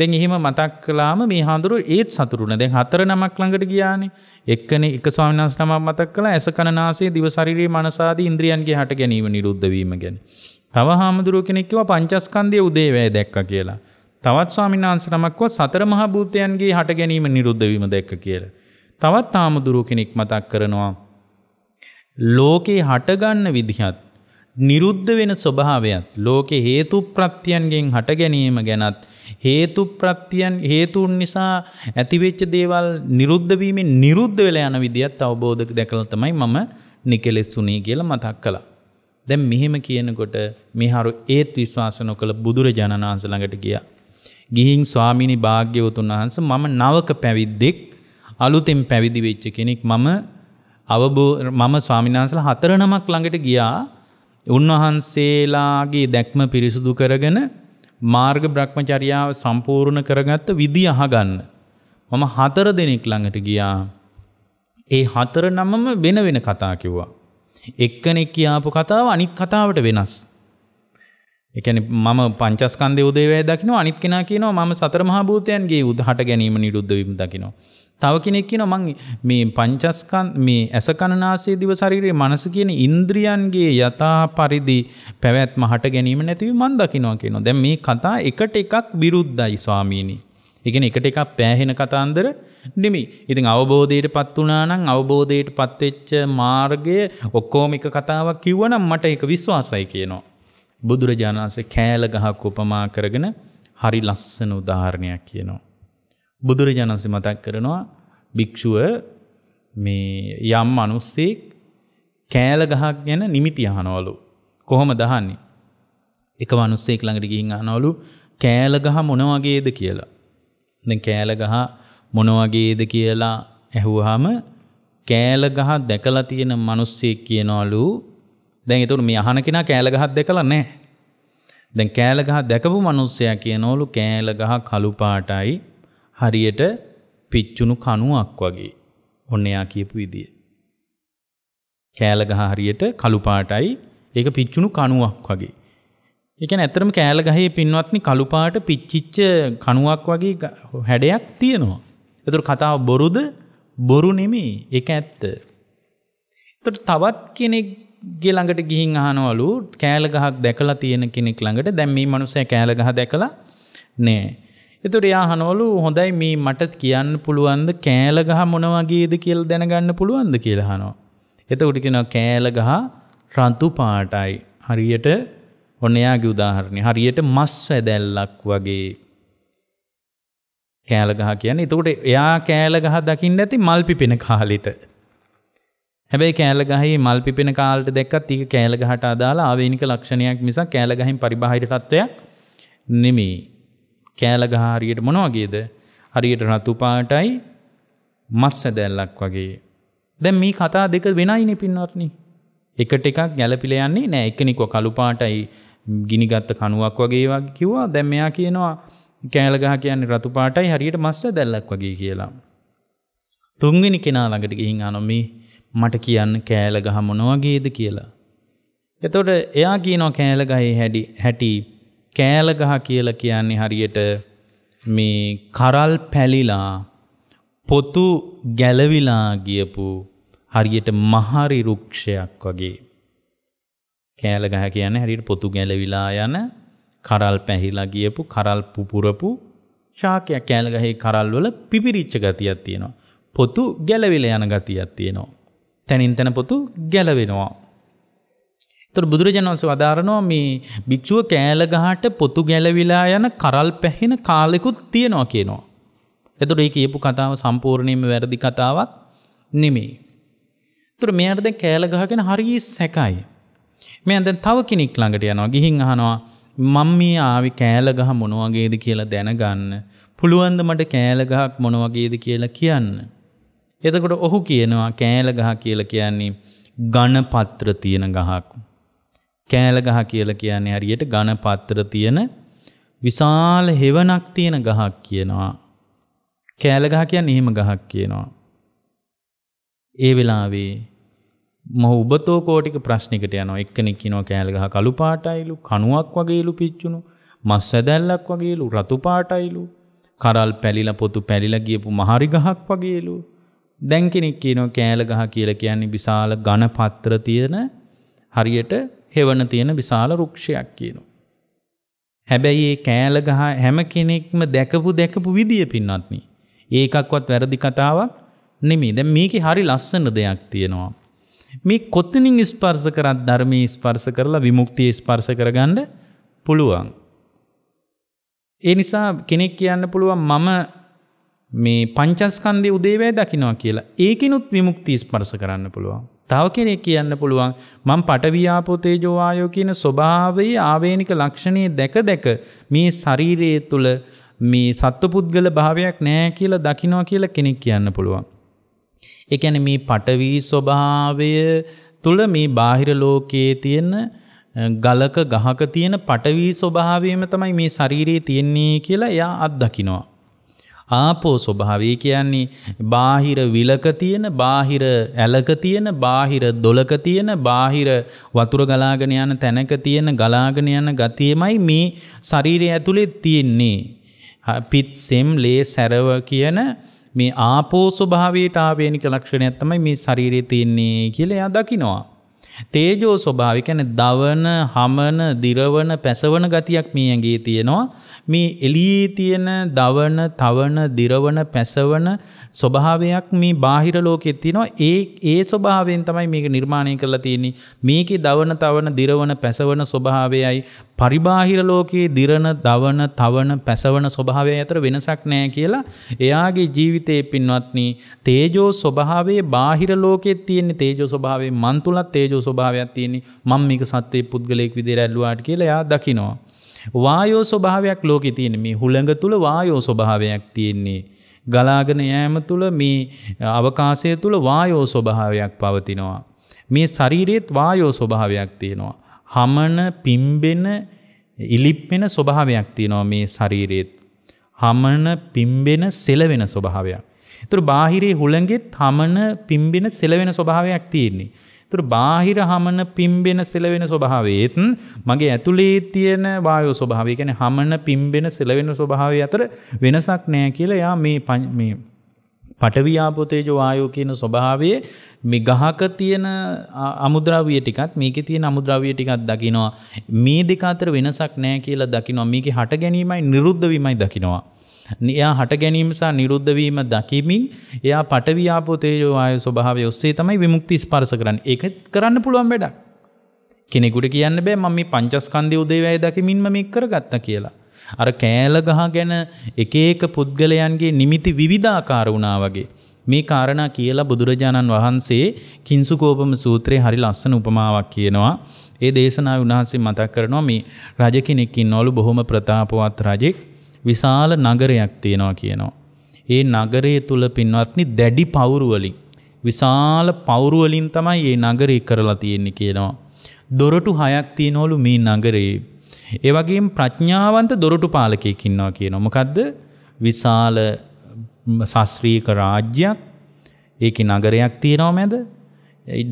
දැන් එහෙම මතක් කලාම මේ හාඳුරු ඒත් සතුරුන දැන් හතර නමක් ළඟට ගියානේ එක්කනේ එක ස්වාමීන් වහන්සේ නමක් මතක් කළා ඇස කන නාසය දිව ශරීරයේ මනස ආදී ඉන්ද්‍රියන්ගේ හට ගැනීම නිරුද්ධ වීම ගැන තව හාමුදුරුව කෙනෙක් කිව්වා පංචස්කන්ධයේ උදේවැය දැක්කා කියලා තවත් ස්වාමීන් වහන්සේ නමක්වත් සතර මහා භූතයන්ගේ හට ගැනීම නිරුද්ධ වීම දැක්ක කියලා තවත් හාමුදුරුව කෙනෙක් මතක් කරනවා ලෝකේ හටගන්න විදිහත් නිරුද්ධ වෙන ස්වභාවයත් ලෝක හේතු ප්‍රත්‍යයන්ගෙන් හට ගැනීම ගැනත් හේතු ප්‍රත්‍යයන් හේතුන් නිසා ඇතිවෙච්ච දේවල් නිරුද්ධ වීමෙන් නිරුද්ධ වෙලා යන විදියත් අවබෝධක දැකලා තමයි මම නිකලෙසුණී කියලා මතක් කළා. දැන් මෙහෙම කියනකොට මෙහාරු ඒත් විශ්වාස නොකළ බුදුරජාණන් වහන්සේ ළඟට ගියා. ගිහින් ස්වාමීනි භාග්‍යවතුන් වහන්සේ මම නවක පැවිද්දෙක් අලුතෙන් පැවිදි වෙච්ච කෙනෙක් මම අවබෝ මම ස්වාමීන් වහන්සේලා හතර නමක් ළඟට ගියා උන්වහන්සේලාගේ දැක්ම පිරිසුදු කරගෙන මාර්ග බ්‍රහ්මචරියාව සම්පූර්ණ කරගත්ත විදි අහගන්න. මම හතර දෙනෙක් ළඟට ගියා. ඒ හතර නමම වෙන වෙන කතා කිව්වා. එක්කෙනෙක් කියාපු කතාව අනිත් කතාවට වෙනස්. එකන මම පංචස්කන්ද උදේවය දකින අනිත් කෙන කියනවා ම සතර මහභූතයන්ගේ උදහට ගැනීම නිරුද්ධවීම දකිනවා. තව කෙනෙක් කියන මං මේ පංචස්කන් මේ ඇස කණනාසේ දිව ශරීරයේ මනස කියන ඉන්ද්‍රියන්ගේ යථා පරිදි පැවැත්ම හට ගැනීම නැතිව මන් දකිනවා කියනවා. දැන් මේ කතා එකට එකක් විරුද්ධයි ස්වාමීනි. ඉගෙන එකට එකක් පෑහෙන කතාන්දර නෙමි. ඉතින් අවබෝධයට පත් වුණා නම් අවබෝධයට පත්වෙච්ච මාර්ගය ඔක්කොම එක කතාවක් කිව්වනම් මට ඒක විශ්වාසයි කියනවා. බුදුරජාණන්සේ කෑල ගහක් උපමා කරගෙන හරි ලස්සන උදාහරණයක් කියනවා. බුදුරජාණන්සේ මතක් කරනවා භික්‍ෂුව මේ යම් අනුස්සෙක් කෑල ගහක් ගැන නිමිති අහනවලු. කොහොම දහන්නේ. එක වනුස්සෙක් ළඟට ගිහින් අහනවලු කෑල ගහ මොනවගේද කියලා. දැන් කෑල ගහ මොනවගේද කියලා ඇහුවාම කෑල ගහ දැකලා තියෙන මිනිස්සෙක් කියනවලු දැන් එතුරු මේ අහන කෙනා කෑල ගහක් දෙකලා නැහැ. දැන් කෑල ගහ දැකපු මිනිස්සයා කියනවලු කෑල ගහ කළු පාටයි හරියට පිච්චුණු කණුවක් වගේ. ඔන්න එයා කියපු විදිය. කෑල ගහ හරියට කළු පාටයි ඒක පිච්චුණු කණුවක් වගේ. ඒ කියන්නේ ඇත්තටම කෑල ගහේ පින්වත්නි කළු පාට පිච්චිච්ච කණුවක් වගේ හැඩයක් තියෙනවා. ඒතර කතාව බොරුද? බොරු නෙමෙයි. ඒක ඇත්ත. ඒතර තවත් කෙනෙක් ගෙළඟට ගිහින් අහනවලු කෑල ගහක් දැකලා තියෙන කෙනෙක් ළඟට දැම් මේ මනුසය කෑල ගහ දැකලා නෑ. එතුට යාහනෝලු හොඳයි මේ මටත් කියන්න පුළුවන්ද කෑල ගහ මොනවගේද කියල් දැනගන්න පුළුවන්ද කියලහනෝ. එත උටිකෙන කෑල ගහ රන්තු පාටයි. හරියට ඔන්නයාගේ උදාහරණය හරියට මස් වැදැල්ලක් වගේ. කෑලගහ කියන්නේ එතකොට එයා කෑලගහ දකින්න ඇති මල්පි පෙන කාලිට හැබැයි කෑලගහහි මල් පිපෙන කාල්ට දෙක්කත් ඒක කෑලගහට අදාලා ආවේනික ලක්ෂණයක් නිසා කෑලගහින් පරිබාහිර තත්ත්වයක් නෙමේ. කෑලගහ හරියට මොනවගේද හරියට රතුපාටයි මස් සැදැල්ලක් වගේ. දැන් මේ කතා දෙක වෙනයිනි පින්වත්නි. එකට එකක් ගැලපිල යන්නේ නෑ එකනිකො කළුපාටයි ගිනිගත්ත කණුවක් වගේ වගේ කිව්වා දැන් මෙයා කියනවා කෑලගහ කියන්නේ රතුපාටයි හරියට මස්ස දැල්ලක් වගේ කියලා. තුන්වෙනි කෙනා ළඟට ගිහින් අනොමී මට කියන්න කෑල ගහ මොනවගේද කියලා. එතොට එයා කියනෝ කෑලගහේ හැඩි හැටි කෑලගහ කියල කියන්නේ හරියට මේ කරල් පැලිලා පොතු ගැලවිලා ගියපු හරියට මහරි රුක්ෂයක් වගේ. කෑලගහ කියන්නේ හරියට පොතු ගැලවිලා යන කරල් පැහිලා ගියපු කරල් පුපුරපු ශාකයක් කෑලගහේ කරල්වල පිපිරිච්ච ගතියක් තියෙනවා. පොතු ගැලවිල යන ගතියක් තියෙනවා. තැනින් තැන පොතු ගැලවෙනවා. තොර බුදුරජාණන් වන්ස වදාරනවා මේ භික්‍ෂුව කෑලගහට පොතු ගැලවිලා යන කරල් පැහෙන කාලෙකුත් තියෙනවා කියනවා. එතුට ඒ කියපු කතාව සම්පූර්ණයම වැරදි කතාවක් නෙමේ. තුර මෙයටද කෑලගහගෙන හරී සැකයි. මේ ඇද තව කෙනෙක් ළඟට යනවා ගිහින් අහනවා මං මේ ආවි කෑලගහ මොනවගේද කියලා දැනගන්න. පුළුවන්ද මට කෑලගහක් මොනවගේද කියලා කියන්න. එතකොට ඔහු කියනවා කෑල ගහ කියල කියන්නේ ගණපත්‍ර තියෙන ගහක්. කෑල ගහ කියල කියන්නේ හරියට ගණපත්‍ර තියෙන විශාල හෙවනක් තියෙන ගහක් කියනවා. කෑල ගහ කියන්න එහෙම ගහක් කියනවා. ඒ වෙලාවේ මොහ උබතෝ කෝටික ප්‍රශ්නිකට යනවා එක්කෙනෙක් කිනෝ කෑල ගහ කළු පාටයිලු කණුවක් වගේලු පිච්චුණු මස් ඇදැල්ලක් වගේලු රතු පාටයිලු කරල් පැලිලා පොතු පැලිලා ගියපු මහරි ගහක් වගේලු දැන් කෙනෙක් කියනවා කෑල ගහ කියලා කියන්නේ විශාල ඝන පත්‍ර තියෙන හරියට හෙවණ තියෙන විශාල වෘක්ෂයක් කියනවා. හැබැයි ඒ කෑල ගහ හැම කෙනෙක්ම දැකපු දැකපු විදිය පින්නත්නි. ඒකක්වත් වැරදි කතාවක් නෙමෙයි. දැන් මේකේ හරි ලස්සන දෙයක් තියෙනවා. මේ කොතනින් ස්පර්ශ කරත් ධර්මයේ ස්පර්ශ කරලා විමුක්තිය ස්පර්ශ කරගන්න පුළුවන්. ඒ නිසා කෙනෙක් කියන්න පුළුවන් මම මේ පංචස්කන්දය උදේවැය දකිනවා කියලා ඒකනුත් විමුක්තිස් පරස කරන්න පුළුවන්. තව කෙනෙ කියන්න පුළුවන් මං පටවි්‍යාපෝතේජෝවායෝ කියන ස්වභාවයේ ආවේනික ලක්ෂණය දැක දැක මේ ශරීරයේ තුළ මේ සත්වපුද්ගල භාවයක් නෑ කියලා දකිනවා කියලා කෙනෙක් කියන්න පුළුවන්. එකැන මේ පටවී ස්වභාවය තුළ මේ බාහිර ලෝකයේ තියෙන ගලක ගහක තියෙන පටවී ස්වභාවයම තමයි මේ ශරීරයේ තියෙන්නේ කියලා එයා අත් දකිනවා. ආපෝ ස්වභාවය කියන්නේ බාහිර විලක තියෙන බාහිර ඇලක තියෙන බාහිර දොලක තියෙන බාහිර වතුර ගලාගෙන යන තැනක තියෙන ගලාගෙන යන ගතියමයි මේ ශරීරය ඇතුලේ තියෙන්නේ පිත් සෙම් ලේ සැරව කියන මේ ආපෝ ස්වභාවයට ආවේනික ලක්ෂණයක් තමයි මේ ශරීරයේ තියෙන්නේ කියලා එයා දකිනවා තේජෝ ස්වභාවය කියන්නේ දවන, හමන, දිරවන, පැසවන ගතියක් මේ ඇඟේ තියෙනවා. මේ එළියේ තියෙන දවන, තවන, දිරවන, පැසවන ස්වභාවයක් මේ බාහිර ලෝකෙ තියෙනවා ඒ ඒ ස්වභාවයෙන් තමයි මේක නිර්මාණය කරලා තියෙන්නේ මේකේ දවන තවන දිරවන පැසවන ස්වභාවයයි පරිබාහිර ලෝකයේ දිරන දවන තවන පැසවන ස්වභාවය අතර වෙනසක් නැහැ කියලා එයාගේ ජීවිතයේ පින්වත්නි තේජෝ ස්වභාවයේ බාහිර ලෝකයේ තියෙන තේජෝ ස්වභාවයේ මන් තුලත් තේජෝ ස්වභාවයක් තියෙන්නේ මම මේක සත්වයේ පුද්ගලයෙක් විදිහට ඇල්ලුවාට කියලා එයා දකිනවා වායෝ ස්වභාවයක් ලෝකේ තියෙන මේ හුළඟ තුල වායෝ ස්වභාවයක් තියෙන්නේ ගලාගෙන යෑම තුළ මේ අවකාශය තුළ වායෝ ස්වභාවයක් පවතිනවා. මේ ශරීරයේත් වායෝ ස්වභාවයක් තියෙනවා. හමන පිම්බෙන ඉලිප්පෙන ස්වභාවයක් තියෙනවා මේ ශරීරයේත්. හමන පිම්බෙන සෙලවෙන ස්වභාවයක්. තුර බාහිරේ හුළඟෙත් හමන පිම්බෙන සෙලවෙන ස්වභාවයක් තියෙන්නේ. තුර බාහිර හමන පිම්බෙන සෙලවෙන ස්වභාවේත් මගේ ඇතුළේ තියෙන වායෝ ස්වභාවය ගැන හමන පිම්බෙන සෙලවෙන ස්වභාවය අතර වෙනසක් නෑ කියලා යා මේ මේ පටවි්‍යාපොතේජෝ ආයෝ කියන ස්වභාවයේ මේ ගහක තියෙන අමුද්‍රව්‍ය ටිකත් මේකේ තියෙන අමුද්‍රව්‍ය ටිකක් දකිනවා මේ දෙක අතර වෙනසක් නැහැ කියලා දකිනවා මේකේ හට ගැනීමයි නිරුද්ධ වීමයි දකිනවා එයා හට ගැනීම සහ නිරුද්ධවීම දකිමින් එයා පටවියාපෝ තේජෝ ආයෝ ස්වභාවය ඔස්සේ තමයි විමුක්ති ස්පර්ශ කරන්නේ. ඒක කරන්න පුළුවන් වැඩක්. කෙනෙකුට කියන්න බෑ මම මේ පංචස්කන්ධය උදේවැය දකිමින්ම මේක කරගත්තා කියලා. අර කෑල ගහ ගැන එක එක පුද්ගලයන්ගේ නිමිති විවිධාකාර වුණා වගේ. මේ කාරණා කියලා බුදුරජාණන් වහන්සේ කින්සුකෝපම සූත්‍රයේ හරි ලස්සන උපමාවක් කියනවා. ඒ දේශනාව උන්වහන්සේ මතක් කරනවා මේ රජ කෙනෙක් ඉන්නවලු බොහොම ප්‍රතාපවත් රජෙක්. විශාල නගරයක් තියෙනවා කියනවා. ඒ නගරය තුළ පින්වත්නි දැඩි පවුරුවලින් විශාල පවුරුවලින් තමයි ඒ නගරේ කරලා තියෙන්නේ කියනවා. දොරටු හයක් තියෙනවලු මේ නගරේ. ඒ වගේම ප්‍රඥාවන්ත දොරටු පාලකයෙක් ඉන්නවා කියනවා. මොකද්ද? විශාල ශාස්ත්‍රීය රාජ්‍යයක් ඒකේ නගරයක් තියෙනව මැද.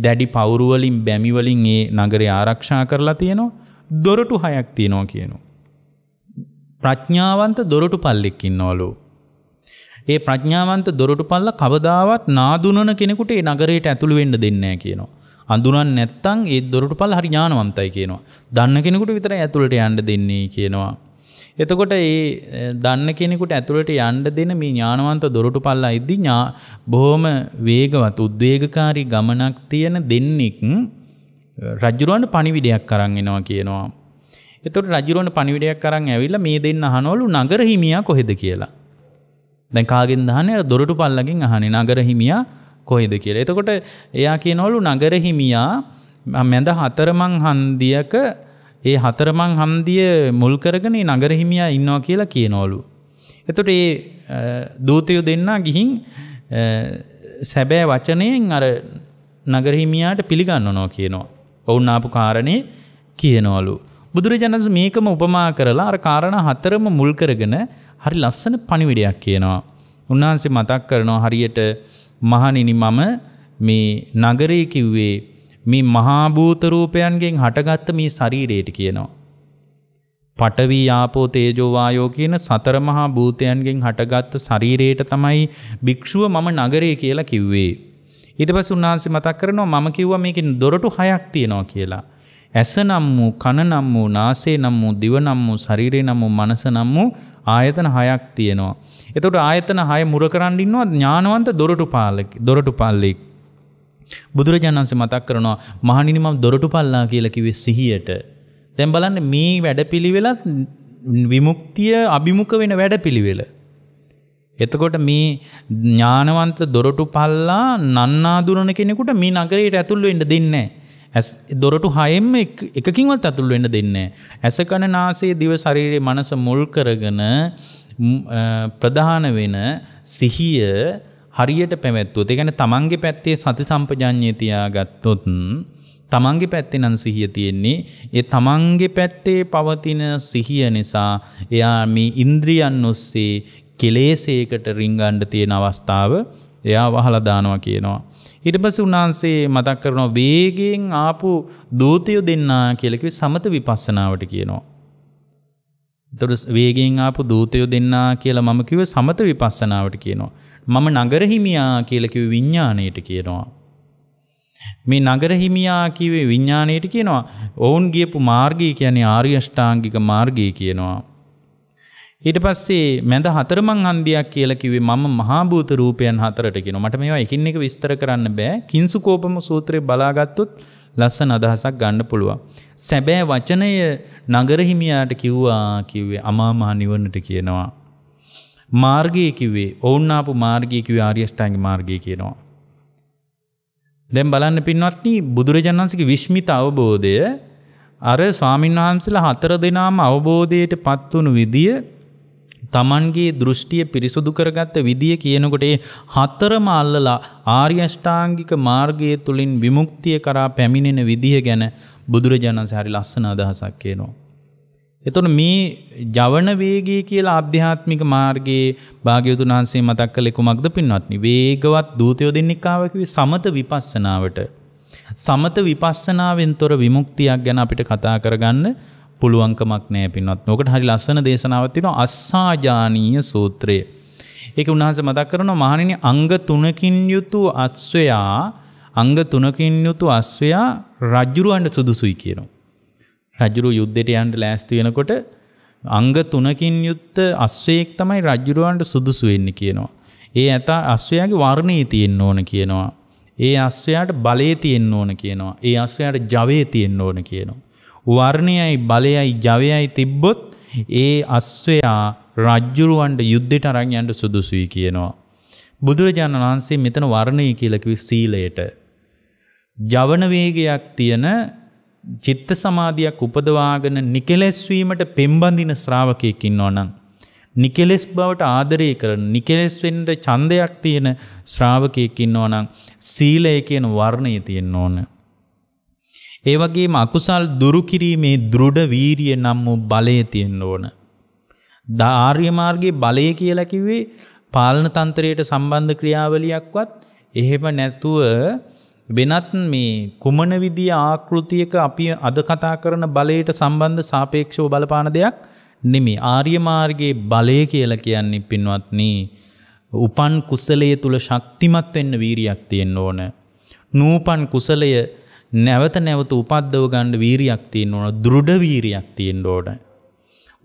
දැඩි පවුරු වලින් බැමි වලින් ඒ නගරය ආරක්ෂා කරලා තියෙනවා. දොරටු හයක් තියෙනවා කියනවා. ප්‍රඥාවන්ත දොරටු පල්ලෙක් ඉන්නවලු. ඒ ප්‍රඥාවන්ත දොරටු පල්ල කවදාවත් නාදුනන කෙනෙකුට ඒ නගරයට ඇතුළු වෙන්න දෙන්නේ කියනවා. අඳුරන් නැත්තං ඒ දොරටු පල් හරි ඥානවන්තයි කියනවා. දන්න කෙනෙකුට විතර ඇතුළට යන්න දෙන්නේ කියනවා. එතකොට ඒ දන්න කෙනෙකුට ඇතුළට යන්න දෙන මේ ඥානවන්ත දොරටු පල්ලා ඉද්දි ඥා බොහොම වේගවත් උද්වේගකාරී ගමනක් තියෙන දෙන්නෙක් රජුරවන්ට පණිවිඩයක් අරන් එනවා කියනවා. එතොට රජරුවන පනිවිඩයක් කරන්න ඇවිල්ල මේ දෙන්න අහනොලු නගර හිමියා කොහෙද කියලා. දැන් කාගෙන් දහන දොරටු පල්ලකින් අහනි නගර හිමියා කොහෙද කියලා. එතකොට එයා කියනොලු නගර හිමියා මැද හතරමං හන්දියක ඒ හතරමං හන්දිය මුල් කරගෙන නගර හිමියා ඉන්නවා කියලා කියනෝලු. එතොට ඒ දූතයු දෙන්න ගිහින් සැබෑ වචනයෙන් අර නගරහිමියාට පිළිගන්න නෝ කියනවා. ඔවුන් ආපු කාරණය කියනවලු. බුදුරජාණන් මේකම උපමා කරලා අර කාරණ හතරම මුල් කරගෙන හරි ලස්සන පණිවිඩයක් කියනවා. උන්වහන්සේ මතක් කරනවා හරියට මහණෙනි මම මේ නගරයේ කිව්වේ මේ මහා භූත රූපයන්ගෙන් හටගත්ත මේ ශරීරයට කියනවා. පඨවි ආපෝ තේජෝ වායෝ කියන සතර මහා භූතයන්ගෙන් හටගත්ත ශරීරයට තමයි භික්ෂුව මම නගරය කියලා කිව්වේ. ඊට පස්සේ උන්වහන්සේ මතක් කරනවා මම කිව්වා මේකේ දොරටු හයක් තියෙනවා කියලා. ඇස නම් වූ කන නම් වූ නාසේ නම් වූ දිව නම් වූ ශරීරය නම් වූ මනස නම් වූ ආයතන හයක් තියෙනවා. එතකොට ආයතන හය මුර කරන් ඉන්නවා ඥානවන්ත දොරටු පාලක දොරටු පල්ලෙක්. බුදුරජාණන් වහන්සේ මතක් කරනවා මහණෙනි මම දොරටු පල්ලා කියලා කිව්වේ සිහියට. දැන් බලන්න මේ වැඩපිළිවෙලත් විමුක්තිය අභිමුඛ වෙන වැඩපිළිවෙල. එතකොට මේ ඥානවන්ත දොරටු පල්ලා නන්නාදුරන කෙනෙකුට මේ නගරයට ඇතුල් වෙන්න දෙන්නේ නැහැ. ඇස් දොරටු හයම් එකකින්වත් ඇතුළු වෙන්න දෙන්නේ. ඇස කන නාසයේ දිව ශරීරයේ මනස මුල් කරගෙන ප්‍රධාන වෙන සිහිය හරියට පැවැත්වුවොත් ඒ කියන්නේ තමන්ගේ පැත්තේ සති සම්පජඤ්ඤය තියාගත්තොත් තමන්ගේ පැත්තේ නම් සිහිය තියෙන්නේ ඒ තමන්ගේ පැත්තේ පවතින සිහිය නිසා එයා මේ ඉන්ද්‍රියන් ඔස්සේ කෙලෙසයකට රිංගන්න තියෙන අවස්ථාව එයා වහලා දානවා කියනවා ඉටපස උන්හන්සේ මතක් කරනවා වේගෙන් ආපු දූතයු දෙන්නා කියලකව සමත විපස්සනාවට කියනවා. තොර වේගෙන් ආපු දූතයෝ දෙන්නා කියලා මමකිව සමත විපස්සනාවට කියනවා. මම නගරහිමියා කියලකිව විඤ්ඥානයට කියනවා. මේ නගරහිමියා කිවේ විඤ්ඥානයට කියනවා ඔවුන් ගියපු මාර්ගී කියන්නේ ආර්යෂ්ඨාංගික මාර්ගී කියනවා. ඊට පස්සේ මැද හතරමං හන්දියක් කියලා කිව්වේ මම මහා භූත රූපයන් හතරට කියනවා. මට මේවා එකින් එක විස්තර කරන්න බෑ. කිංසුකෝපම සූත්‍රය බලාගත්තොත් ලස්සන අදහසක් ගන්න පුළුවන්. සැබෑ වචනය නගර හිමියාට කිව්වා කිව්වේ අමා මහ නිවනට කියනවා. මාර්ගය කිව්වේ ඔවුන් ආපු මාර්ගය කිව්වේ ආර්ය අෂ්ටාංගික මාර්ගය කියනවා. දැන් බලන්න පින්වත්නි බුදුරජාණන් වහන්සේගේ විශ්මිත අවබෝධය අර ස්වාමීන් වහන්සේලා හතර දෙනාම අවබෝධයට පත් වුණු විදිය තමන්ගේ දෘෂ්ටිය පිරිසුදු කරගත්ත විදිය කියනකොට ඒ හතරම අල්ලලා ආර්යෂ්ඨාංගික මාර්ගයේ තුලින් විමුක්තිය කරා පැමිණෙන විදිය ගැන බුදුරජාණන්සේ හරි ලස්සන අදහසක් කියනවා. එතකොට මේ ජවන වේගය කියලා ආධ්‍යාත්මික මාර්ගයේ භාග්‍යවතුන් වහන්සේ මතක් කළේ කුමක්ද පින්වත්නි? වේගවත් දූතයෝ දෙන්නිකාව කිව්වේ සමත විපස්සනාවට. සමත විපස්සනාවෙන් තොර විමුක්තියක් ගැන අපිට කතා කරගන්න පුළුවන්කමක් නෑ පින්වත්. ඕකට හරි ලස්සන දේශනාවක් තියෙනවා අස්සාජානීය සූත්‍රය. ඒක උන්වහන්සේ මතක් කරනවා මහණෙනි අංග 3කින් යුතු අස්වැයා අංග 3කින් යුතු අස්වැයා රජුරවන්ට සුදුසුයි කියනවා. රජුරු යුද්ධයට යන්න ලෑස්ති වෙනකොට අංග 3කින් යුත් අස්වැයෙක් තමයි රජුරවන්ට සුදුසු වෙන්නේ කියනවා. ඒ ඇතා අස්වැයාගේ වර්ණී තියෙන්න ඕන කියනවා. ඒ අස්වැයාට බලේ තියෙන්න ඕන කියනවා. ඒ අස්වැයාට ජවයේ තියෙන්න ඕන කියනවා. වර්ණයයි බලයයි ජවයයි තිබ්බොත් ඒ අස්වයා රජ්ජුරුවන්ට යුද්ධෙට අරං යන්ට සුදුසුයි කියනවා. බුදුරජාණන් වහන්සේ මෙතන වර්ණය කියලකිවි සීලයට. ජවනවේගයක් තියෙන චිත්ත සමාධයක් උපදවාගෙන නිකෙලෙස්වීමට පෙම්බඳින ශ්‍රාවකයකින් නොනං. නිකෙලෙස් බවට ආදරය කරන නිකෙලෙස්වෙන්ට චන්දයක් තියෙන ශ්‍රාවකයකින් ඕනං සීලය කියන වර්ණය තියෙන්න ඕන. ඒ වගේම අකුසල් දුරු කිරීමේ දෘඩ වීරිය නම් වූ බලය තියෙන්න ඕන. ආර්ය මාර්ගයේ බලය කියලා කිව්වේ පාලන තන්ත්‍රයට සම්බන්ධ ක්‍රියාවලියක්වත් එහෙම නැතුව වෙනත් මේ කුමන විදිය ආකෘතියක අපි අද කතා කරන බලයට සම්බන්ධ සාපේක්ෂව බලපාන දෙයක් නෙමේ ආර්ය මාර්ගයේ බලය කියලා කියන්නේ පින්වත්නි උපන් කුසලයේ තුල ශක්තිමත් වෙන්න වීරියක් තියෙන්න ඕන නූපන් කුසලයේ නැවත නැවත උපද්දව ගණ්ඩ වීරියක් තියෙන් ඕන දෘඩ වීරියක් තියෙන් ඕෝඩ.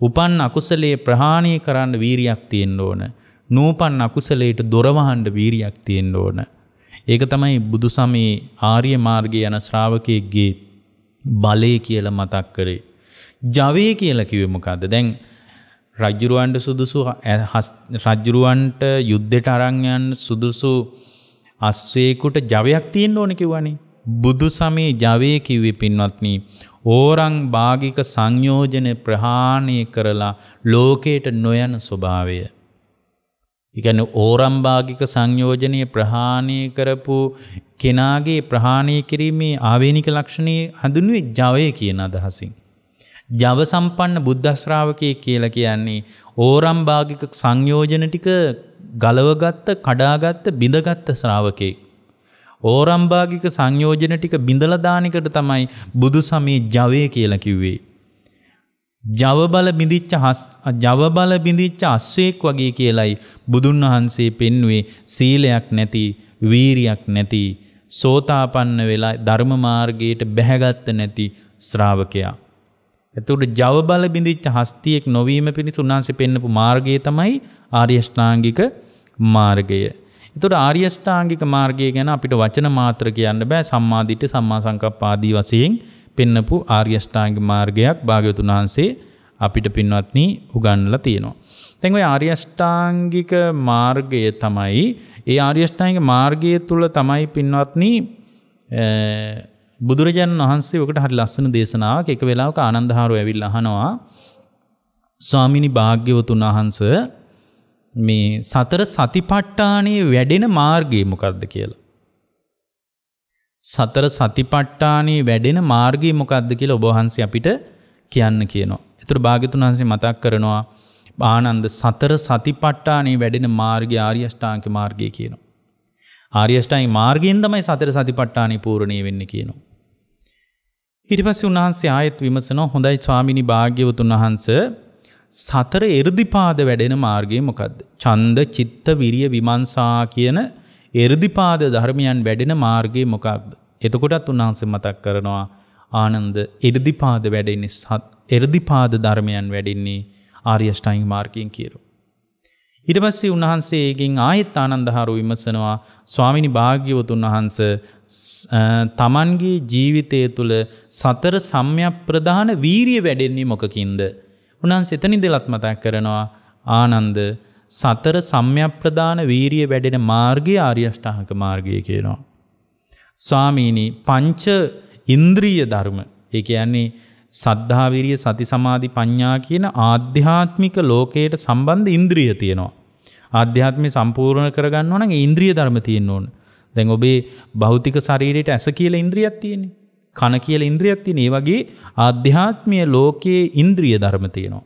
උපන් අකුසලේ ප්‍රහාණය කරන්න වීරියක් තියෙන් ඕන. නූපන් අකුසලේට දොරවහන්ඩ වීරියක් තියෙන් ඕන. ඒක තමයි බුදු සමයේ ආර්ය මාර්ගය යන ශ්‍රාවකයක්ගේ බලය කියල මතක් කරේ. ජවය කියල කිවමකක්ද දැන් රජ්ජුරුවන්ට සුදුසු රජ්ජුරුවන්ට යුද්ධෙට අරංයන් සුදුසු අස්වේකුට ජවයක් තියෙන් ඕනකිවන්නේ. බුදු සමේ ජවය කිව්වේ පින්වත්නි ඕරං භාගික සංයෝජන ප්‍රහාණය කරලා ලෝකයට නොයන ස්වභාවය. ඉගැන ඕරම් භාගික සංයෝජනය ප්‍රහාණය කරපු කෙනාගේ ප්‍රහාණය කිරීමේ ආවේනික ලක්ෂණය හඳුනුවේ ජවය කියන අදහසින්. ජව සම්පන්න බුද්ධස්ශ්‍රාවකය කියලා කියන්නේ ඕරම් භාගික සංයෝජන ටික ගලවගත්ත කඩාගත්ත බිඳගත්ත ශ්‍රාවකයෙක්. ඕරම්භාගික සංයෝජන ටික බිඳලදානකට තමයි බුදු සමී ජවය කියල කිව්වේ. ජවබල බිඳිච්ච ජවබල බිඳිච්ච අස්වයෙක් වගේ කියලයි බුදුන් වහන්සේ පෙන්වේ සීලයක් නැති වීරියක් නැති සෝතාපන්න වෙලා ධර්මමාර්ගයට බැහැගත්ත නැති ශ්‍රාවකයා. ඇතුට ජවබල බිඳිච්ච හස්තියෙක් නොවීම පිණිස උන්හන්සේ පෙන්නපු මාර්ගය තමයි ආර්යෂ්ඨාංගික මාර්ගය. එතකොට ආර්යෂ්ටාංගික මාර්ගය ගැන අපිට වචන මාත්‍ර කියන්න බෑ සම්මාදිට්ඨි සම්මා සංකප්ප ආදී වශයෙන් පෙන්නපු ආර්යෂ්ටාංගික මාර්ගයක් භාග්‍යවතුන් වහන්සේ අපිට පින්වත්නි උගන්වලා තියෙනවා. දැන් ওই ආර්යෂ්ටාංගික මාර්ගය තමයි ඒ ආර්යෂ්ටාංගික මාර්ගය තුල තමයි පින්වත්නි බුදුරජාණන් වහන්සේ ඔකට හරි ලස්සන දේශනාවක් එක වෙලාවක ආනන්දහාරෝ ඇවිල්ලා අහනවා ස්වාමිනී භාග්‍යවතුන් වහන්සේ මේ සතර සතිපට්ඨානයේ වැඩෙන මාර්ගය මොකක්ද කියලා. සතර සතිපට්ඨානයේ වැඩෙන මාර්ගය මොකක්ද කියලා ඔබ වහන්සේ අපිට කියන්න කියනවා. ඒතර භාග්‍යතුන් වහන්සේ මතක් කරනවා ආනන්ද සතර සතිපට්ඨානයේ වැඩෙන මාර්ගය ආර්ය අෂ්ටාංග මාර්ගය කියනවා. ආර්ය අෂ්ටාංග මාර්ගයෙන් තමයි සතර සතිපට්ඨානය පූර්ණේ වෙන්නේ කියනවා. ඊට පස්සේ උන්වහන්සේ ආයෙත් විමසනවා හොඳයි ස්වාමිනී භාග්‍යවතුන් වහන්සේ සතර එරදිපාද වැඩෙන මාර්ගය මොකක්ද. චන්ද චිත්ත විරිය විමංසා කියන එරදිපාද ධර්මයන් වැඩෙන මාර්ගය මොකක්ද. එතකොටත් උන්වහන්සේ මතක් කරනවා ආනන්ද එරදිපාද වැඩෙන්නේ සත් එරදිපාද ධර්මයන් වැඩින්නේ ආර්යෂ්ටයින් මාර්ගයෙන් කියරු. ඉට පස්සේ උන්වහන්සේගෙන් ආයෙත් ආනන්දහාරු විමසනවා ස්වාමිනි භාග්‍යවතුන් වහන්ස තමන්ගේ ජීවිතය තුළ සතර සම්යක් ප්‍රධාන වීරිය වැඩෙන්නේ මොකකින්ද. උනන් සෙතනි දෙලත් මතක් කරනවා ආනන්ද සතර සම්‍යප්‍රධාන වීරිය වැඩෙන මාර්ගය ආර්යෂ්ඨාහක මාර්ගය කියනවා. ස්වාමීණී පංච ඉන්ද්‍රීය ධර්ම ඒ කියන්නේ සද්ධාවිරිය සති සමාධි පඤ්ඤා කියන ආධ්‍යාත්මික ලෝකයට සම්බන්ධ ඉන්ද්‍රිය තියෙනවා. ආධ්‍යාත්මය සම්පූර්ණ කරගන්න ඕන නම් ඉන්ද්‍රිය ධර්ම තියෙන්න ඕන. දැන් ඔබේ භෞතික ශරීරයට ඇස කියලා ඉන්ද්‍රියක් තියෙන්නේ. කන කියල ඉන්ද්‍රියත් තියෙන ඒ වගේ ආධ්‍යාත්මය ලෝකයේ ඉන්ද්‍රිය ධර්ම තියෙනවා.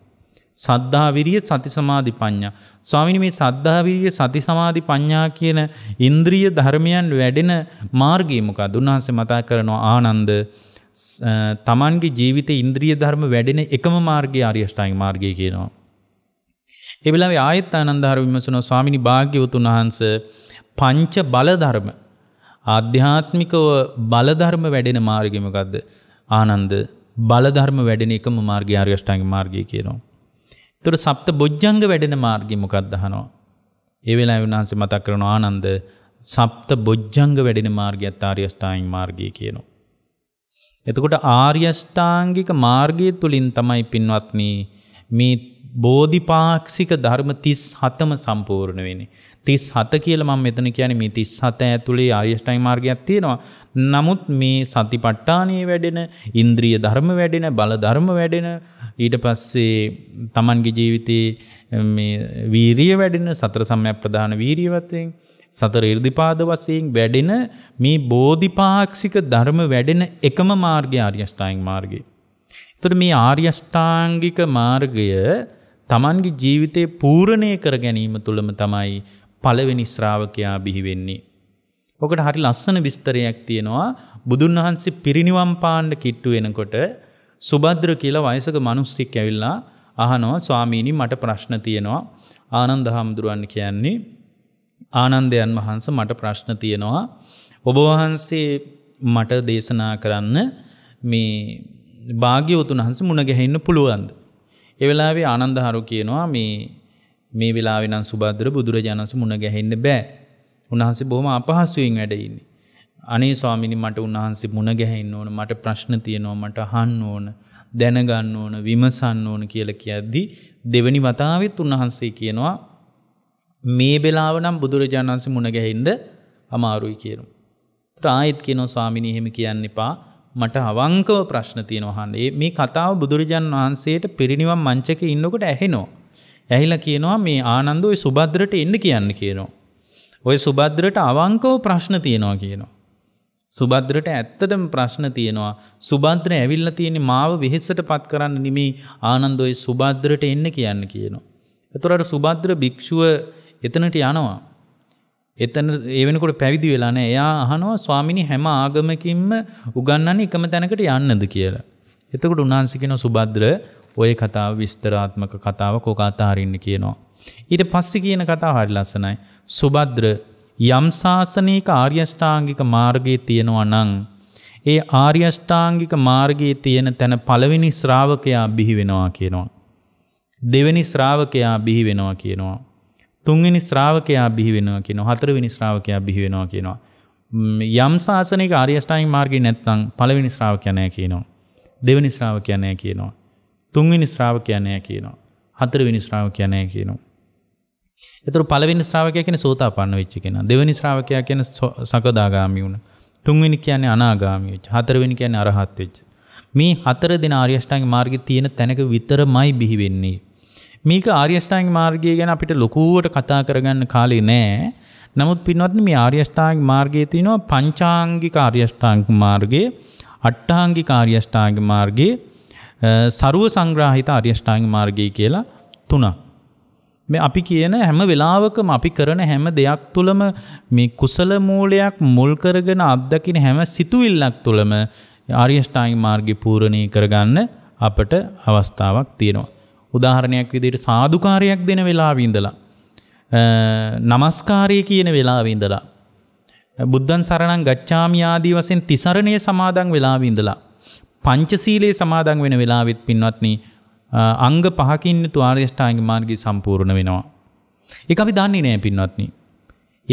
සද්ධා විරිය සති සමාධි පඤ්ඤා. ස්වාමීනි මේ සද්ධා විරිය සති සමාධි පඤ්ඤා කියන ඉන්ද්‍රිය ධර්මයන් වැඩෙන මාර්ගය මොකද? උන්වහන්සේ මතක් කරනවා ආනන්ද තමන්ගේ ජීවිතේ ඉන්ද්‍රිය ධර්ම වැඩෙන එකම මාර්ගය ආර්ය අෂ්ටාංගික මාර්ගය කියනවා. ඒ වෙලාවේ ආයත් ආනන්ද හරු විමසනවා ස්වාමිනි භාග්‍යවතුන් වහන්සේ පංච බල ධර්ම ආධ්‍යාත්මිකව බලධර්ම වැඩෙන මාර්ගමකක්ද ආනන්ද බලධර්ම වැඩෙන එකම මාර්ගය ආර්යෂ්ටාංග මාර්ගය කියනවා. එතකොට සප්ත බොජ්ජංග වැඩෙන මාර්ගය මොකක්ද අහනවා. ඒ වෙලාවේ උන්වහන්සේ මතක් කරන ආනන්ද සප්ත බොජ්ජංග වැඩෙන මාර්ගයත් ආර්යෂ්ටාංග මාර්ගය කියනවා. එතකොට ආර්යෂ්ටාංගික මාර්ගය තුලින් තමයි පින්වත්නි මේ බෝධිපාක්ෂික ධර්ම තිස් හතම සම්පූර්ණ වෙන්නේ. තිස් හත කියල මං මෙතන කියන මේ තිස් හත ඇතුළේ ආර්යෂ්ටයි මාර්ගයක් තියෙනවා. නමුත් මේ සති පට්ටානයේ වැඩෙන ඉන්ද්‍රිය ධර්ම වැඩෙන බල ධර්ම වැඩෙන ඊට පස්සේ තමන්ගේ ජීවිතයේ වීරිය වැඩෙන සතර සම්ය ප්‍රධාන වීරියවතයෙන් සතර ඉර්ධිපාද වසයෙන් වැඩෙන මේ බෝධිපාක්ෂික ධර්ම වැඩෙන එකම මාර්ගය ආර්යෂ්ටායින් මාර්ගය. තුර මේ ආර්යෂ්ඨාංගික මාර්ගය තමන්ගේ ජීවිතය පූරණය කර ගැනීම තුළම තමයි පළවෙනි ශ්‍රාවකයා බිහිවෙන්නේ. ඔකට හරි ලස්සන විස්තරයක් තියෙනවා බුදුන් වහන්සේ පිරිනිවම් පාණ්ඩ කිට්ටු වෙනකොට සුබද්‍ර කියලා වයසක මනුස්සෙක් ඇවිල්ලා අහනවා ස්වාමීනි මට ප්‍රශ්න තියෙනවා ආනන්ද හාමුදුරුවන් කියන්නේ ආනන්දයන් වහන්ස මට ප්‍රශ්න තියෙනවා ඔබ වහන්සේ මට දේශනා කරන්න මේ භාග්‍යවතුන් වහන්සේ මුණ ගැහෙන්න පුළුවන්ද එවෙලාවේ ආනන්දහරු කියනවා මේ මේ වෙලාවෙනන් සුබද්‍ර බුදුරජාණන්ස මුණ ගැහෙන්න බෑ උන්හන්සේ බොහොම අපහස්සුවෙන් වැඩඉන්නේ. අනේ ස්වාමිනි මට උන්හන්සේ මුණ ගැහෙන්න ඕන මට ප්‍රශ්න තියනෝ මට හන්න ඕන දැනගන්න ඕන විමසන්න ඕන කියල කියද්දි දෙවනි වතාවත් උන්වහන්සේ කියනවා මේ බෙලාව නම් බුදුරජාණන්සේ මුණ ගැහින්ද අමාරුයි කියනු. ත්‍රායිත් කියනෝ ස්වාමිනි හෙම කියන්න එපා මට අවංකව ප්‍රශ්න තියෙනවහන්ඩේ මේ කතාව බුදුරජාණන් වහන්සේට පිරිනිවම් මංචක ඉන්නකට ඇහෙනෝ. ඇහිලා කියනවා මේ ආනන්ද ඔය සුබද්‍රට එන්න කියන්න කියනවා. ඔය සුබද්‍රට අවංකව ප්‍රශ්න තියෙනවා කියනවා. සුබද්‍රට ඇත්තටම ප්‍රශ්න තියෙනවා සුබද්‍ර ඇවිල්ල තියෙන මාව වෙහෙස්සට පත් කරන්න නිමේ ආනන්දොයි සුබද්‍රට එන්න කියන්න කියනවා. එතුරට සුබද්‍ර භික්‍ෂුව එතනට යනවා. එතන ඒ වෙනකොට පැවිදි වෙලා නෑ. එයා අහනවා ස්වාමිනී හැම ආගමකින්ම උගන්වන්නේ එකම තැනකට යන්නද කියලා. එතකොට උන්වහන්සේ කියනවා සුබද්‍ර ඔය කතාව විස්තරාත්මක කතාවක් ඕක අතහරින්න කියනවා. ඊට පස්සේ කියන කතාව හරි ලස්සනයි. සුබද්‍ර යම් ශාසනයක ආර්යෂ්ටාංගික මාර්ගයේ තියෙනවා නම් ඒ ආර්යෂ්ටාංගික මාර්ගයේ තියෙන තැන පළවෙනි ශ්‍රාවකයා බිහි වෙනවා කියනවා. දෙවෙනි ශ්‍රාවකයා බිහි වෙනවා කියනවා. තුන්වෙනි ශ්‍රාවකයා බිහිවෙනවා කියන හතරවෙනි ශ්‍රාවකයා බිහිවෙනවා කියනවා. යම් ශාසනයක ආර්යෂ්ටායින් මාර්ගය නැත්නම් පළවෙනි ශ්‍රාවකයා නෑ කියනවා. දෙවෙනි ශ්‍රාවකයා නෑ කියනවා. තුන්වෙනි ශ්‍රාවකයා නෑ කියනවා. හතරවෙනි ශ්‍රාවකයා නෑ කියනවා. එතකොට පළවෙනි ශ්‍රාවකයා කියන්නේ සෝතාපන්න වෙච්ච කෙනා. දෙවෙනි ශ්‍රාවකයා කියන්නේ සකදාගාමි වුණා. තුන්වෙනි කියන්නේ අනාගාමී වෙච්ච. හතරවෙනි කියන්නේ අරහත් වෙච්ච. මේ හතර දෙන ආර්යෂ්ටාංග මාර්ගයේ තියෙන තැනක විතරමයි බිහි වෙන්නේ. මේක ආර්යෂ්ඨායික මාර්ගය ගැන අපිට ලොකුවට කතා කරගන්න කාලේ නෑ. නමුත් පින්වත්නි මේ ආර්යෂ්ඨායික මාර්ගයේ තියෙනවා පංචාංගික ආර්යෂ්ඨායික මාර්ගයේ, අට්ඨාංගික ආර්යෂ්ඨායික මාර්ගයේ, ਸਰව සංග්‍රාහිත ආර්යෂ්ඨායික මාර්ගය කියලා තුනක්. මේ අපි කියන හැම වෙලාවකම අපි කරන හැම දෙයක් තුළම මේ කුසල මූලයක් මුල් කරගෙන අත්දකින හැම සිතුවිල්ලක් තුළම ආර්යෂ්ටායින් මාර්ගය පූර්ණී කරගන්න අපට අවස්ථාවක් තියෙනවා. උදාහරණයක් විදිට සාධකාරයක් දෙන වෙලාවිඳලා. නමස්කාරය කියන වෙලාවිඳලා. බුද්ධන් සරණං ගච්ඡාමියාදී වසෙන් තිසරණය සමාදං වෙලාවිඳලා. පංචසීලයේ සමාදං වෙන වෙලාවිත් පින්වත්න අංග පහකින්න තුවාර්යෂ්ඨාංග මාර්ගී සම්පූර්ණ වෙනවා. එක අපි දන්නේ නෑ පින්වත්න්නේ.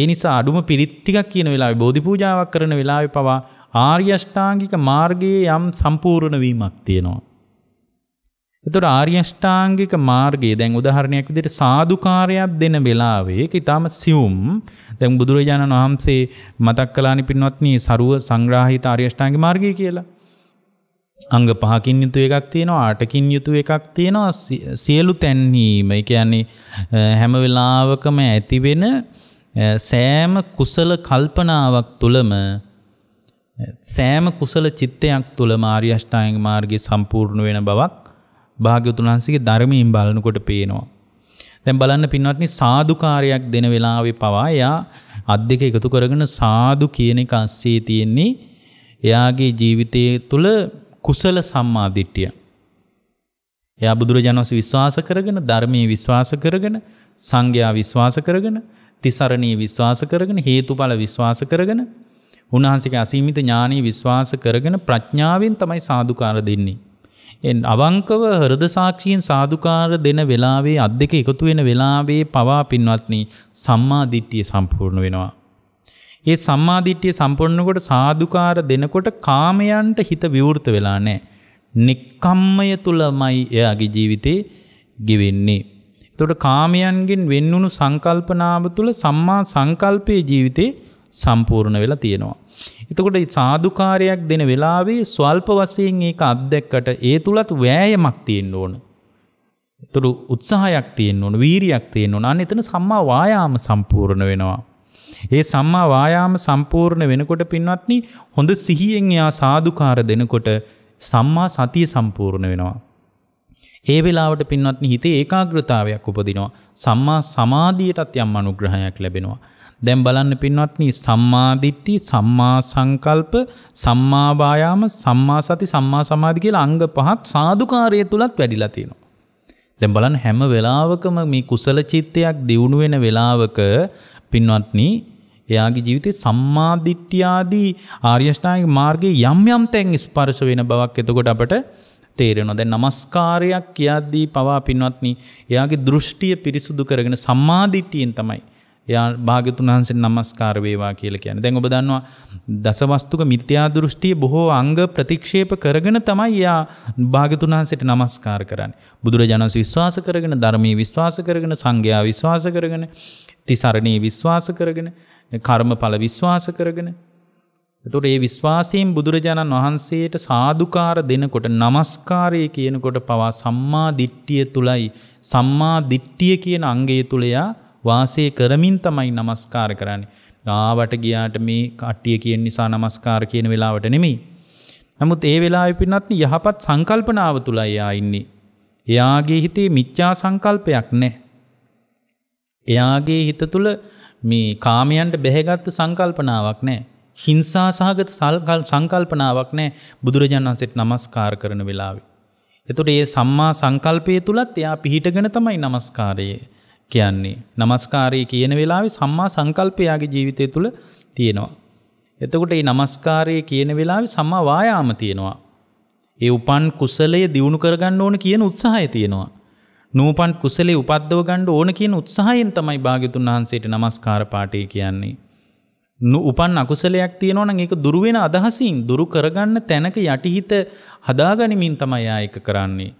ඒ නිසා අඩුම පිරිත්තිකක් කියන වෙලා බෝධි පූජාවක් කරන වෙලාව පවා ආර්යෂ්ඨාංගික මාර්ගයේ යම් සම්පූර්ණ වීමක් තියෙනවා. එතුට ආර්යෂ්ඨාංගික මාර්ගයේ දැන් උදාහරණයක් විදිට සාධකාරයක් දෙන වෙලාවේ ඉතාම සියුම් දැන් බුදුරජාණන් වහන්සේ මතක් කලානි පින්වත්නී සරුව සංග්‍රාහිත ආර්යෂ්ඨාංග මාර්ගය කියලා. අංග පහකින් යුතු එකක් තියෙනවා අටකින් යුතු එකක් තියෙනවා සියලු තැන්හීම එක කියන්නේ හැම වෙලාවකම ඇතිවෙන සෑම කුසල කල්පනාවක් තුළම සෑම කුසල චිත්තයක් තුළ මාර්යෂ්ඨායංග මාර්ගය සම්පූර්ණ වෙන බවක් භාග්‍යතුන්හන්සගේ ධර්මීම් බලනකොට පේනවා. තැන් බලන්න පින්වත්නි සාධකාරයක් දෙන වෙලාවේ පවා එයා අත් දෙක එකතු කරගෙන සාදු කියන එක අස්සේ තියෙන්නේ එයාගේ ජීවිතය තුළ කුසල සම්මාධිට්ටිය. එයා බුදුරජාණන්ස විශ්වාස කරගෙන ධර්මී විශ්වාස කරගෙන සංඝයා විශ්වාස කරගෙන තිසරණී විශ්වාස කරගෙන හේතුඵල විශ්වාස කරගෙන උන්වහන්සේගේ අසීමිත ඥානී විශ්වාස කරගෙන ප්‍රඥාවෙන් තමයි සාදුකාර දෙන්නේ. අවංකව හරද සාක්ෂියෙන් සාධකාර දෙන වෙලාවේ අත් දෙක එකතු වෙන වෙලාවේ පවා පින්වත්න සම්මාධිට්ටිය සම්පූර්ණ වෙනවා. ඒ සම්මාධිට්ටිය සම්පූර්ණකොට සාධකාර දෙනකොට කාමයන්ට හිත විවෘත වෙලා නෑ. නික්කම්මය තුළමයි එයාගේ ජීවිතේ ගෙවෙන්නේ. තොට කාමයන්ගෙන් වෙන්නුණු සංකල්පනාව තුළ සම්මා සංකල්පය ජීවිතේ සම්පූර්ණ වෙලා තියෙනවා. එතකොට සාධකාරයක් දෙන වෙලාවේ ස්වල්ප වසයෙන් ඒක අත්දැක්කට ඒ තුළත් වෑයමක් තියෙන්න්න ඕන. තුරු උත්සාහයක් තියෙන් ඕන වීරයක් තියෙන් ඕන අන්න එතන සම්මා වායාම සම්පූර්ණ වෙනවා. ඒ සම්මා වායාම සම්පූර්ණ වෙනකොට පින්වත්නි හොඳ සිහියෙන් එයා සාධකාර දෙනකොට සම්මා සතිය සම්පූර්ණ වෙනවා. ඒ වෙලාවට පින්වත්නි හිතේ ඒකාග්‍රතාවයක් උපදිනවා. සම්මා සමාධියටත් යම් අනුග්‍රහයක් ලැබෙනවා. දැන් බලන්න පින්වත්නි සම්මාදිට්ඨි සම්මා සංකල්ප සම්මා වායාම සම්මා සති සම්මා සමාධි කියලා අංග පහක් සාදුකාරය තුලත් වැඩිලා තියෙනවා. දැන් බලන්න හැම වෙලාවකම මේ කුසල චිත්තයක් දියුණු වෙන වෙලාවක පින්වත්නි එයාගේ ජීවිතේ සම්මා දිට්ඨිය ආදී ආර්ය ශ්‍රාණික මාර්ගයේ යම් යම් තැන් ස්පර්ශ වෙන බවක් එතකොට අපට තේරෙනවා. දැන් নমස්කාරයක් කියද්දී පවා පින්වත්නි එයාගේ දෘෂ්ටිය පිරිසුදු කරගෙන සම්මාදිට්ඨියෙන් තමයි එයා භාගතුන් වහන්සේ නමස්කාර වේවා කියලා කියන්නේ. දැන් ඔබ දන්නවා දසවස්තුක මිත්‍යා දෘෂ්ටිය බොහෝ අංග ප්‍රතික්ෂේප කරගෙන තමයි එයා භාගතුන් වහන්සේට නමස්කාර කරන්නේ. බුදුරජාණන් විශ්වාස කරගෙන, ධර්මයේ විශ්වාස කරගෙන, සංඝයා විශ්වාස කරගෙන, තිසරණේ විශ්වාස කරගෙන, කර්මඵල විශ්වාස කරගෙන එතුට ඒ විශ්වාසයෙන් බුදුරජාණන් වහන්සේට සාධකාර දෙනකොට නමස්කාරය කියනකොට පවා සම්මා දිට්ටිය තුළයි සම්මා දිට්ටිය කියන අංගේ තුළයා වාසය කරමින් තමයි නමස්කාර කරන්න. ගාවට ගියාට මේ කට්ටිය කියෙන් නිසා නමස්කාර කියන වෙලාවට නෙමෙයි. නමුත් ඒ වෙලා පිනත්න යහපත් සංකල්පනාව තුළයි යාඉන්නේ. එයාගේ හිතේ මිච්චා සංකල්පයක් නෑ. එයාගේ හිත තුළ මේ කාමයන්ට බැහැගත්ත සංකල්පනාවක් නෑ. හිංසා සහගත සල්කල් සංකල්පනාවක් නෑ බුදුරජාණන්සෙත් නමස්කාර කරන වෙලාවේ. එතුට ඒ සම්මා සංකල්පය තුළත් එයා පිහිටගෙන තමයි නමස්කාරයේ. කියන්නේ. නමස්කාරය කියන වෙලාවේ සම්මා සංකල්පයාගේ ජීවිතය තුළ තියෙනවා. එතකොට ඒ නමස්කාරය කියන වෙලාවේ සම්මා වායාම තියෙනවා. ඒ උපන් කුසලය දියුණු කරගන්න ඕන කියන උත්සාහය තියෙනවා. නූපන් කුසලේ උපද්දව ගන්න ඕන කියන උත්සාහයෙන් තමයි භාග්‍යතුන් වහන්සේට নমස්කාර පාඨය කියන්නේ. උපන් අකුසලයක් තියෙනවා නම් ඒක දුරු වෙන අදහසින් දුරු කරගන්න තැනක යටිහිත හදාගනිමින් තමයි ආයක කරන්නේ.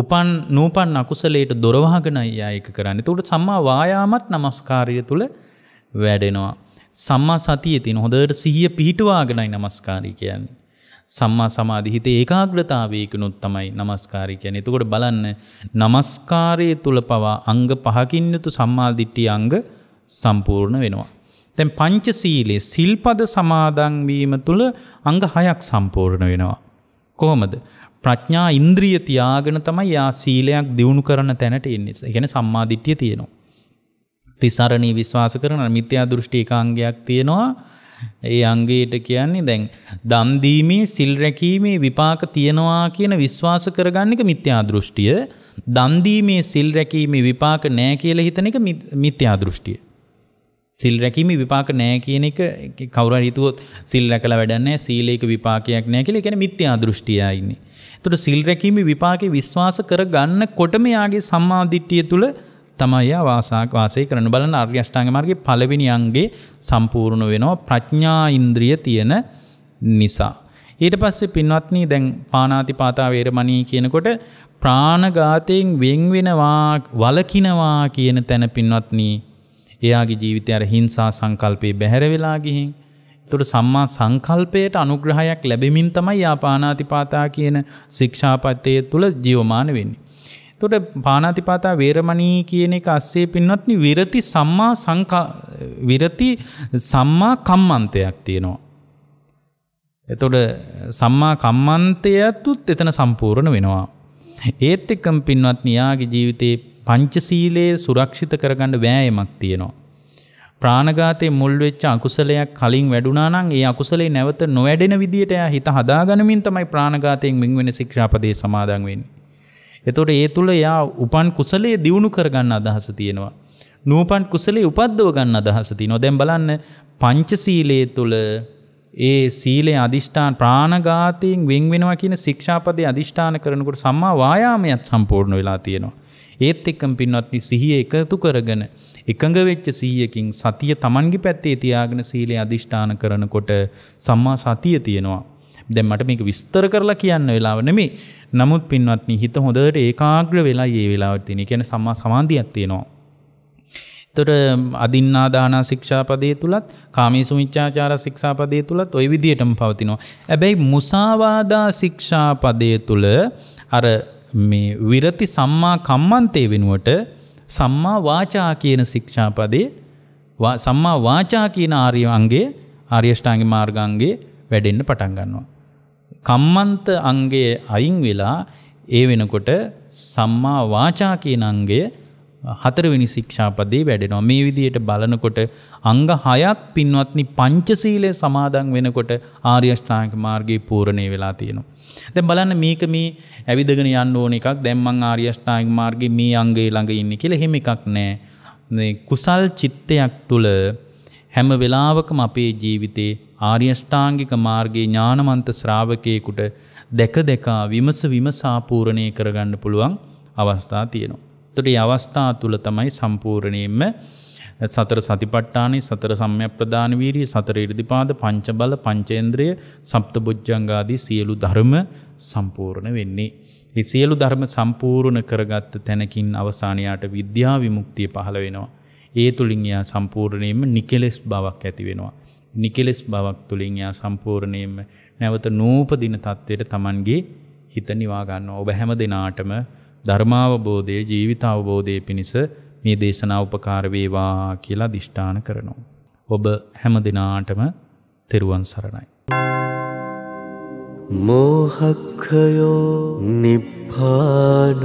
උපන් නූපන් අකුසලයට දොරවාගෙනයි යායක කරන්න තුට සම්මා වායාමත් නමස්කාරය තුළ වැඩෙනවා. සම්මා සතිය තින හොඳට සිහිය පිහිටවාගෙනයි නමස්කාරී කියන්නේ. සම්මා සමාධිහිත ඒකාග්‍රතාවයකනුත් තමයි නමස්කාරී කියන එතුකොට බලන්න නමස්කාරය තුළ පවා අංග පහකින්නතු සම්මාධිට්ටි අංග සම්පූර්ණ වෙනවා. තැන් පංච සීලේ සිල්පද සමාදංවීම තුළ අංග හයක් සම්පූර්ණ වෙනවා. කොහොමද ප්‍රඥා ඉන්ද්‍රිය තියාගෙන තමයි යා සීලයක් දියුණු කරන තැනට එන්නේ. ඒ කියන්නේ සම්මාදිට්ඨිය තියෙනවා. තිසරණී විශ්වාස කරන මිත්‍යා දෘෂ්ටි ඒකාංගයක් තියෙනවා. ඒ අංගයට කියන්නේ දැන් දන් දීමේ සිල් රැකීමේ විපාක තියනවා කියන විශ්වාස කරගන්න එක මිත්‍යා දෘෂ්ටිය. දන් දීමේ සිල් රැකීමේ විපාක නැහැ කියලා හිතන එක මිත්‍යා දෘෂ්ටිය. සිල් රැකීමේ විපාක නැහැ කියන එක කවුරු හරි හිතුවොත් සිල් රැකලා වැඩක් නැහැ, සීලේක විපාකයක් නැහැ කියලා ඒ කියන්නේ මිත්‍යා දෘෂ්ටියයි ඉන්නේ. තොට සිල් රැකීම විපාකේ විශ්වාස කර ගන්න කොටම යාගේ සම්මාධිට්ටිය තුළ තමයි වාසාක වාසය කරන බලන අර්්‍යෂ්ඨාංග මාර්ගේ පලවෙනියන්ගේ සම්පූර්ණ වෙනවා ප්‍රඥා ඉන්ද්‍රිය තියෙන නිසා. ඊට පස්සේ පින්වත්නී දැන් පානාතිපාතා වේරමණී කියනකොට ප්‍රාණඝාතයෙන් වෙන්වෙනවා වලකිනවා කියන තැන පින්වත්නී එයාගේ ජීවිතය අර හිංසා සංකල්පේ බැහැර වෙලා ගිහින් තොට සම්මා සංකල්පයට අනුග්‍රහයක් ලැබෙමින් තමයි යාපානාතිපාතා කියන ශික්ෂාපත්තය තුළ ජියෝමාන වෙන්නේ. තොට පානාතිපාතා වේරමණී කියන එක අස්සේ පින්වත්නි විරති සම්මා විරති සම්මා කම්මන්තයක් තියෙනවා. එතොට සම්මා කම්මන්තයත්තුත් එතන සම්පූර්ණ වෙනවා. ඒත් එකම් පින්වත් නියාගේ ජීවිතයේ පංචසීලයේ සුරක්ෂිත කරගන්න වෑයමක් තියෙනවා. ප්‍රාණඝාතයේ මුල් වෙච්ච අකුසලයක් කලින් වැඩුණා නම් ඒ අකුසලේ නැවත නොවැඩෙන විදියට එයා හිත හදාගනිමින් තමයි ප්‍රාණඝාතයෙන් මින්වෙන ශික්ෂාපදේ සමාදන් වෙන්නේ. එතකොට ඒ තුල එයා උපන් කුසලයේ දියුණු කරගන්න අදහස තියෙනවා. නූපන් කුසලයේ උපද්දව ගන්න අදහස තියෙනවා. දැන් බලන්න පංචශීලයේ තුල ඒ සීලේ අදිෂ්ඨාන ප්‍රාණඝාතයෙන් වෙන් වෙනවා කියන ශික්ෂාපදේ අදිෂ්ඨාන කරනකොට සම්මා වායාමයක් සම්පූර්ණ වෙලා තියෙනවා. ඒත් එක්කම් පින්වත්නි සිහිය එකතු කරගෙන එකඟ වෙච්ච සිහියකින් සතිය Tamanගේ පැත්තේ තියාගෙන සීලය අදිෂ්ඨාන කරනකොට සම්මා සතිය තියෙනවා. දැන් මට මේක විස්තර කරලා කියන්න වෙලාව නෙමෙයි. නමුත් පින්වත්නි හිත හොඳට ඒකාග්‍ර වෙලා මේ වෙලාවට තියෙන. ඒ කියන්නේ සම්මා සමාධියක් තියෙනවා. තොට අදින්නා දානා ශික්ෂාපදය තුළත් කාමී සුමිච්චාචාර ශික්ෂාපදය තුළත් ඔය විදියටම පවතිනවා. ඇබැයි මුසාවාදා ශික්ෂාපදය තුළ අර මේ විරති සම්මා කම්මන්තේ වෙනුවට සම්මා වාචා කියන ශික්ෂාපදේ සම්මා වාචා කියන ආර්ය අංගයේ ආර්යෂ්ඨාංග මාර්ගාංගයේ වැඩෙන්න පටන් ගන්නවා. කම්මන්ත අංගයේ අයින් වෙලා ඒ වෙනකොට සම්මා වාචා කියන අංගය හතරවෙනි ශික්ෂාපදේ වැඩෙනවා. මේ විදියට බලනකොට අංග හයක් පින්වත්නි පංචසීලය සමාදන් වෙනකොට ආර්ය අෂ්ටාංගික මාර්ගයේ පූර්ණේ වෙලා තියෙනවා. දැන් බලන්න මේක මේ ඇවිදගෙන යන්න ඕන එකක්. දැන් මං ආර්ය අෂ්ටාංගික මාර්ගයේ මේ අංගයේ ළඟ ඉන්නේ කියලා එහෙම එකක් නෑ. මේ කුසල් චිත්තයක් තුළ හැම වෙලාවකම අපේ ජීවිතේ ආර්ය අෂ්ටාංගික මාර්ගයේ ඥානවන්ත ශ්‍රාවකයෙකුට දැක දැකා විමස විමසා පූර්ණේ කරගන්න පුළුවන් අවස්ථා තියෙනවා. තොට අවස්ථා තුළ තමයි සම්පූර්ණයෙන්ම සතර සතිපට්ඨානයි සතර සම්‍ය ප්‍රධාන වීරී සතර ඉරිදිපාද පංච බල පංචේන්ද්‍රය සප්ත බුද්ධංගාදී සියලු ධර්ම සම්පූර්ණ වෙන්නේ. ඒ සියලු ධර්ම සම්පූර්ණ කරගත්ත තැනකින් අවසානයාට විද්‍යා විමුක්තිය පහළ වෙනවා. ඒ තුලින් එයා සම්පූර්ණයෙන්ම නිකෙලස් බවක් ඇති වෙනවා. නිකෙලස් බවක් තුලින් එයා සම්පූර්ණයෙන්ම නැවත නූපදින තත්වයට Tamanගේ හිත නිවා ගන්නවා. ඔබ හැම දිනාටම ධර්මාවබෝධය ජීවිත අවබෝධය පිණිස මේ දේශනා උපකාර වේවා කියලා දිෂ්ඨාන කරනවා. ඔබ හැම දිනාටම තෙරුවන් සරණයි. මෝහක්ඛයෝ නිබ්බානං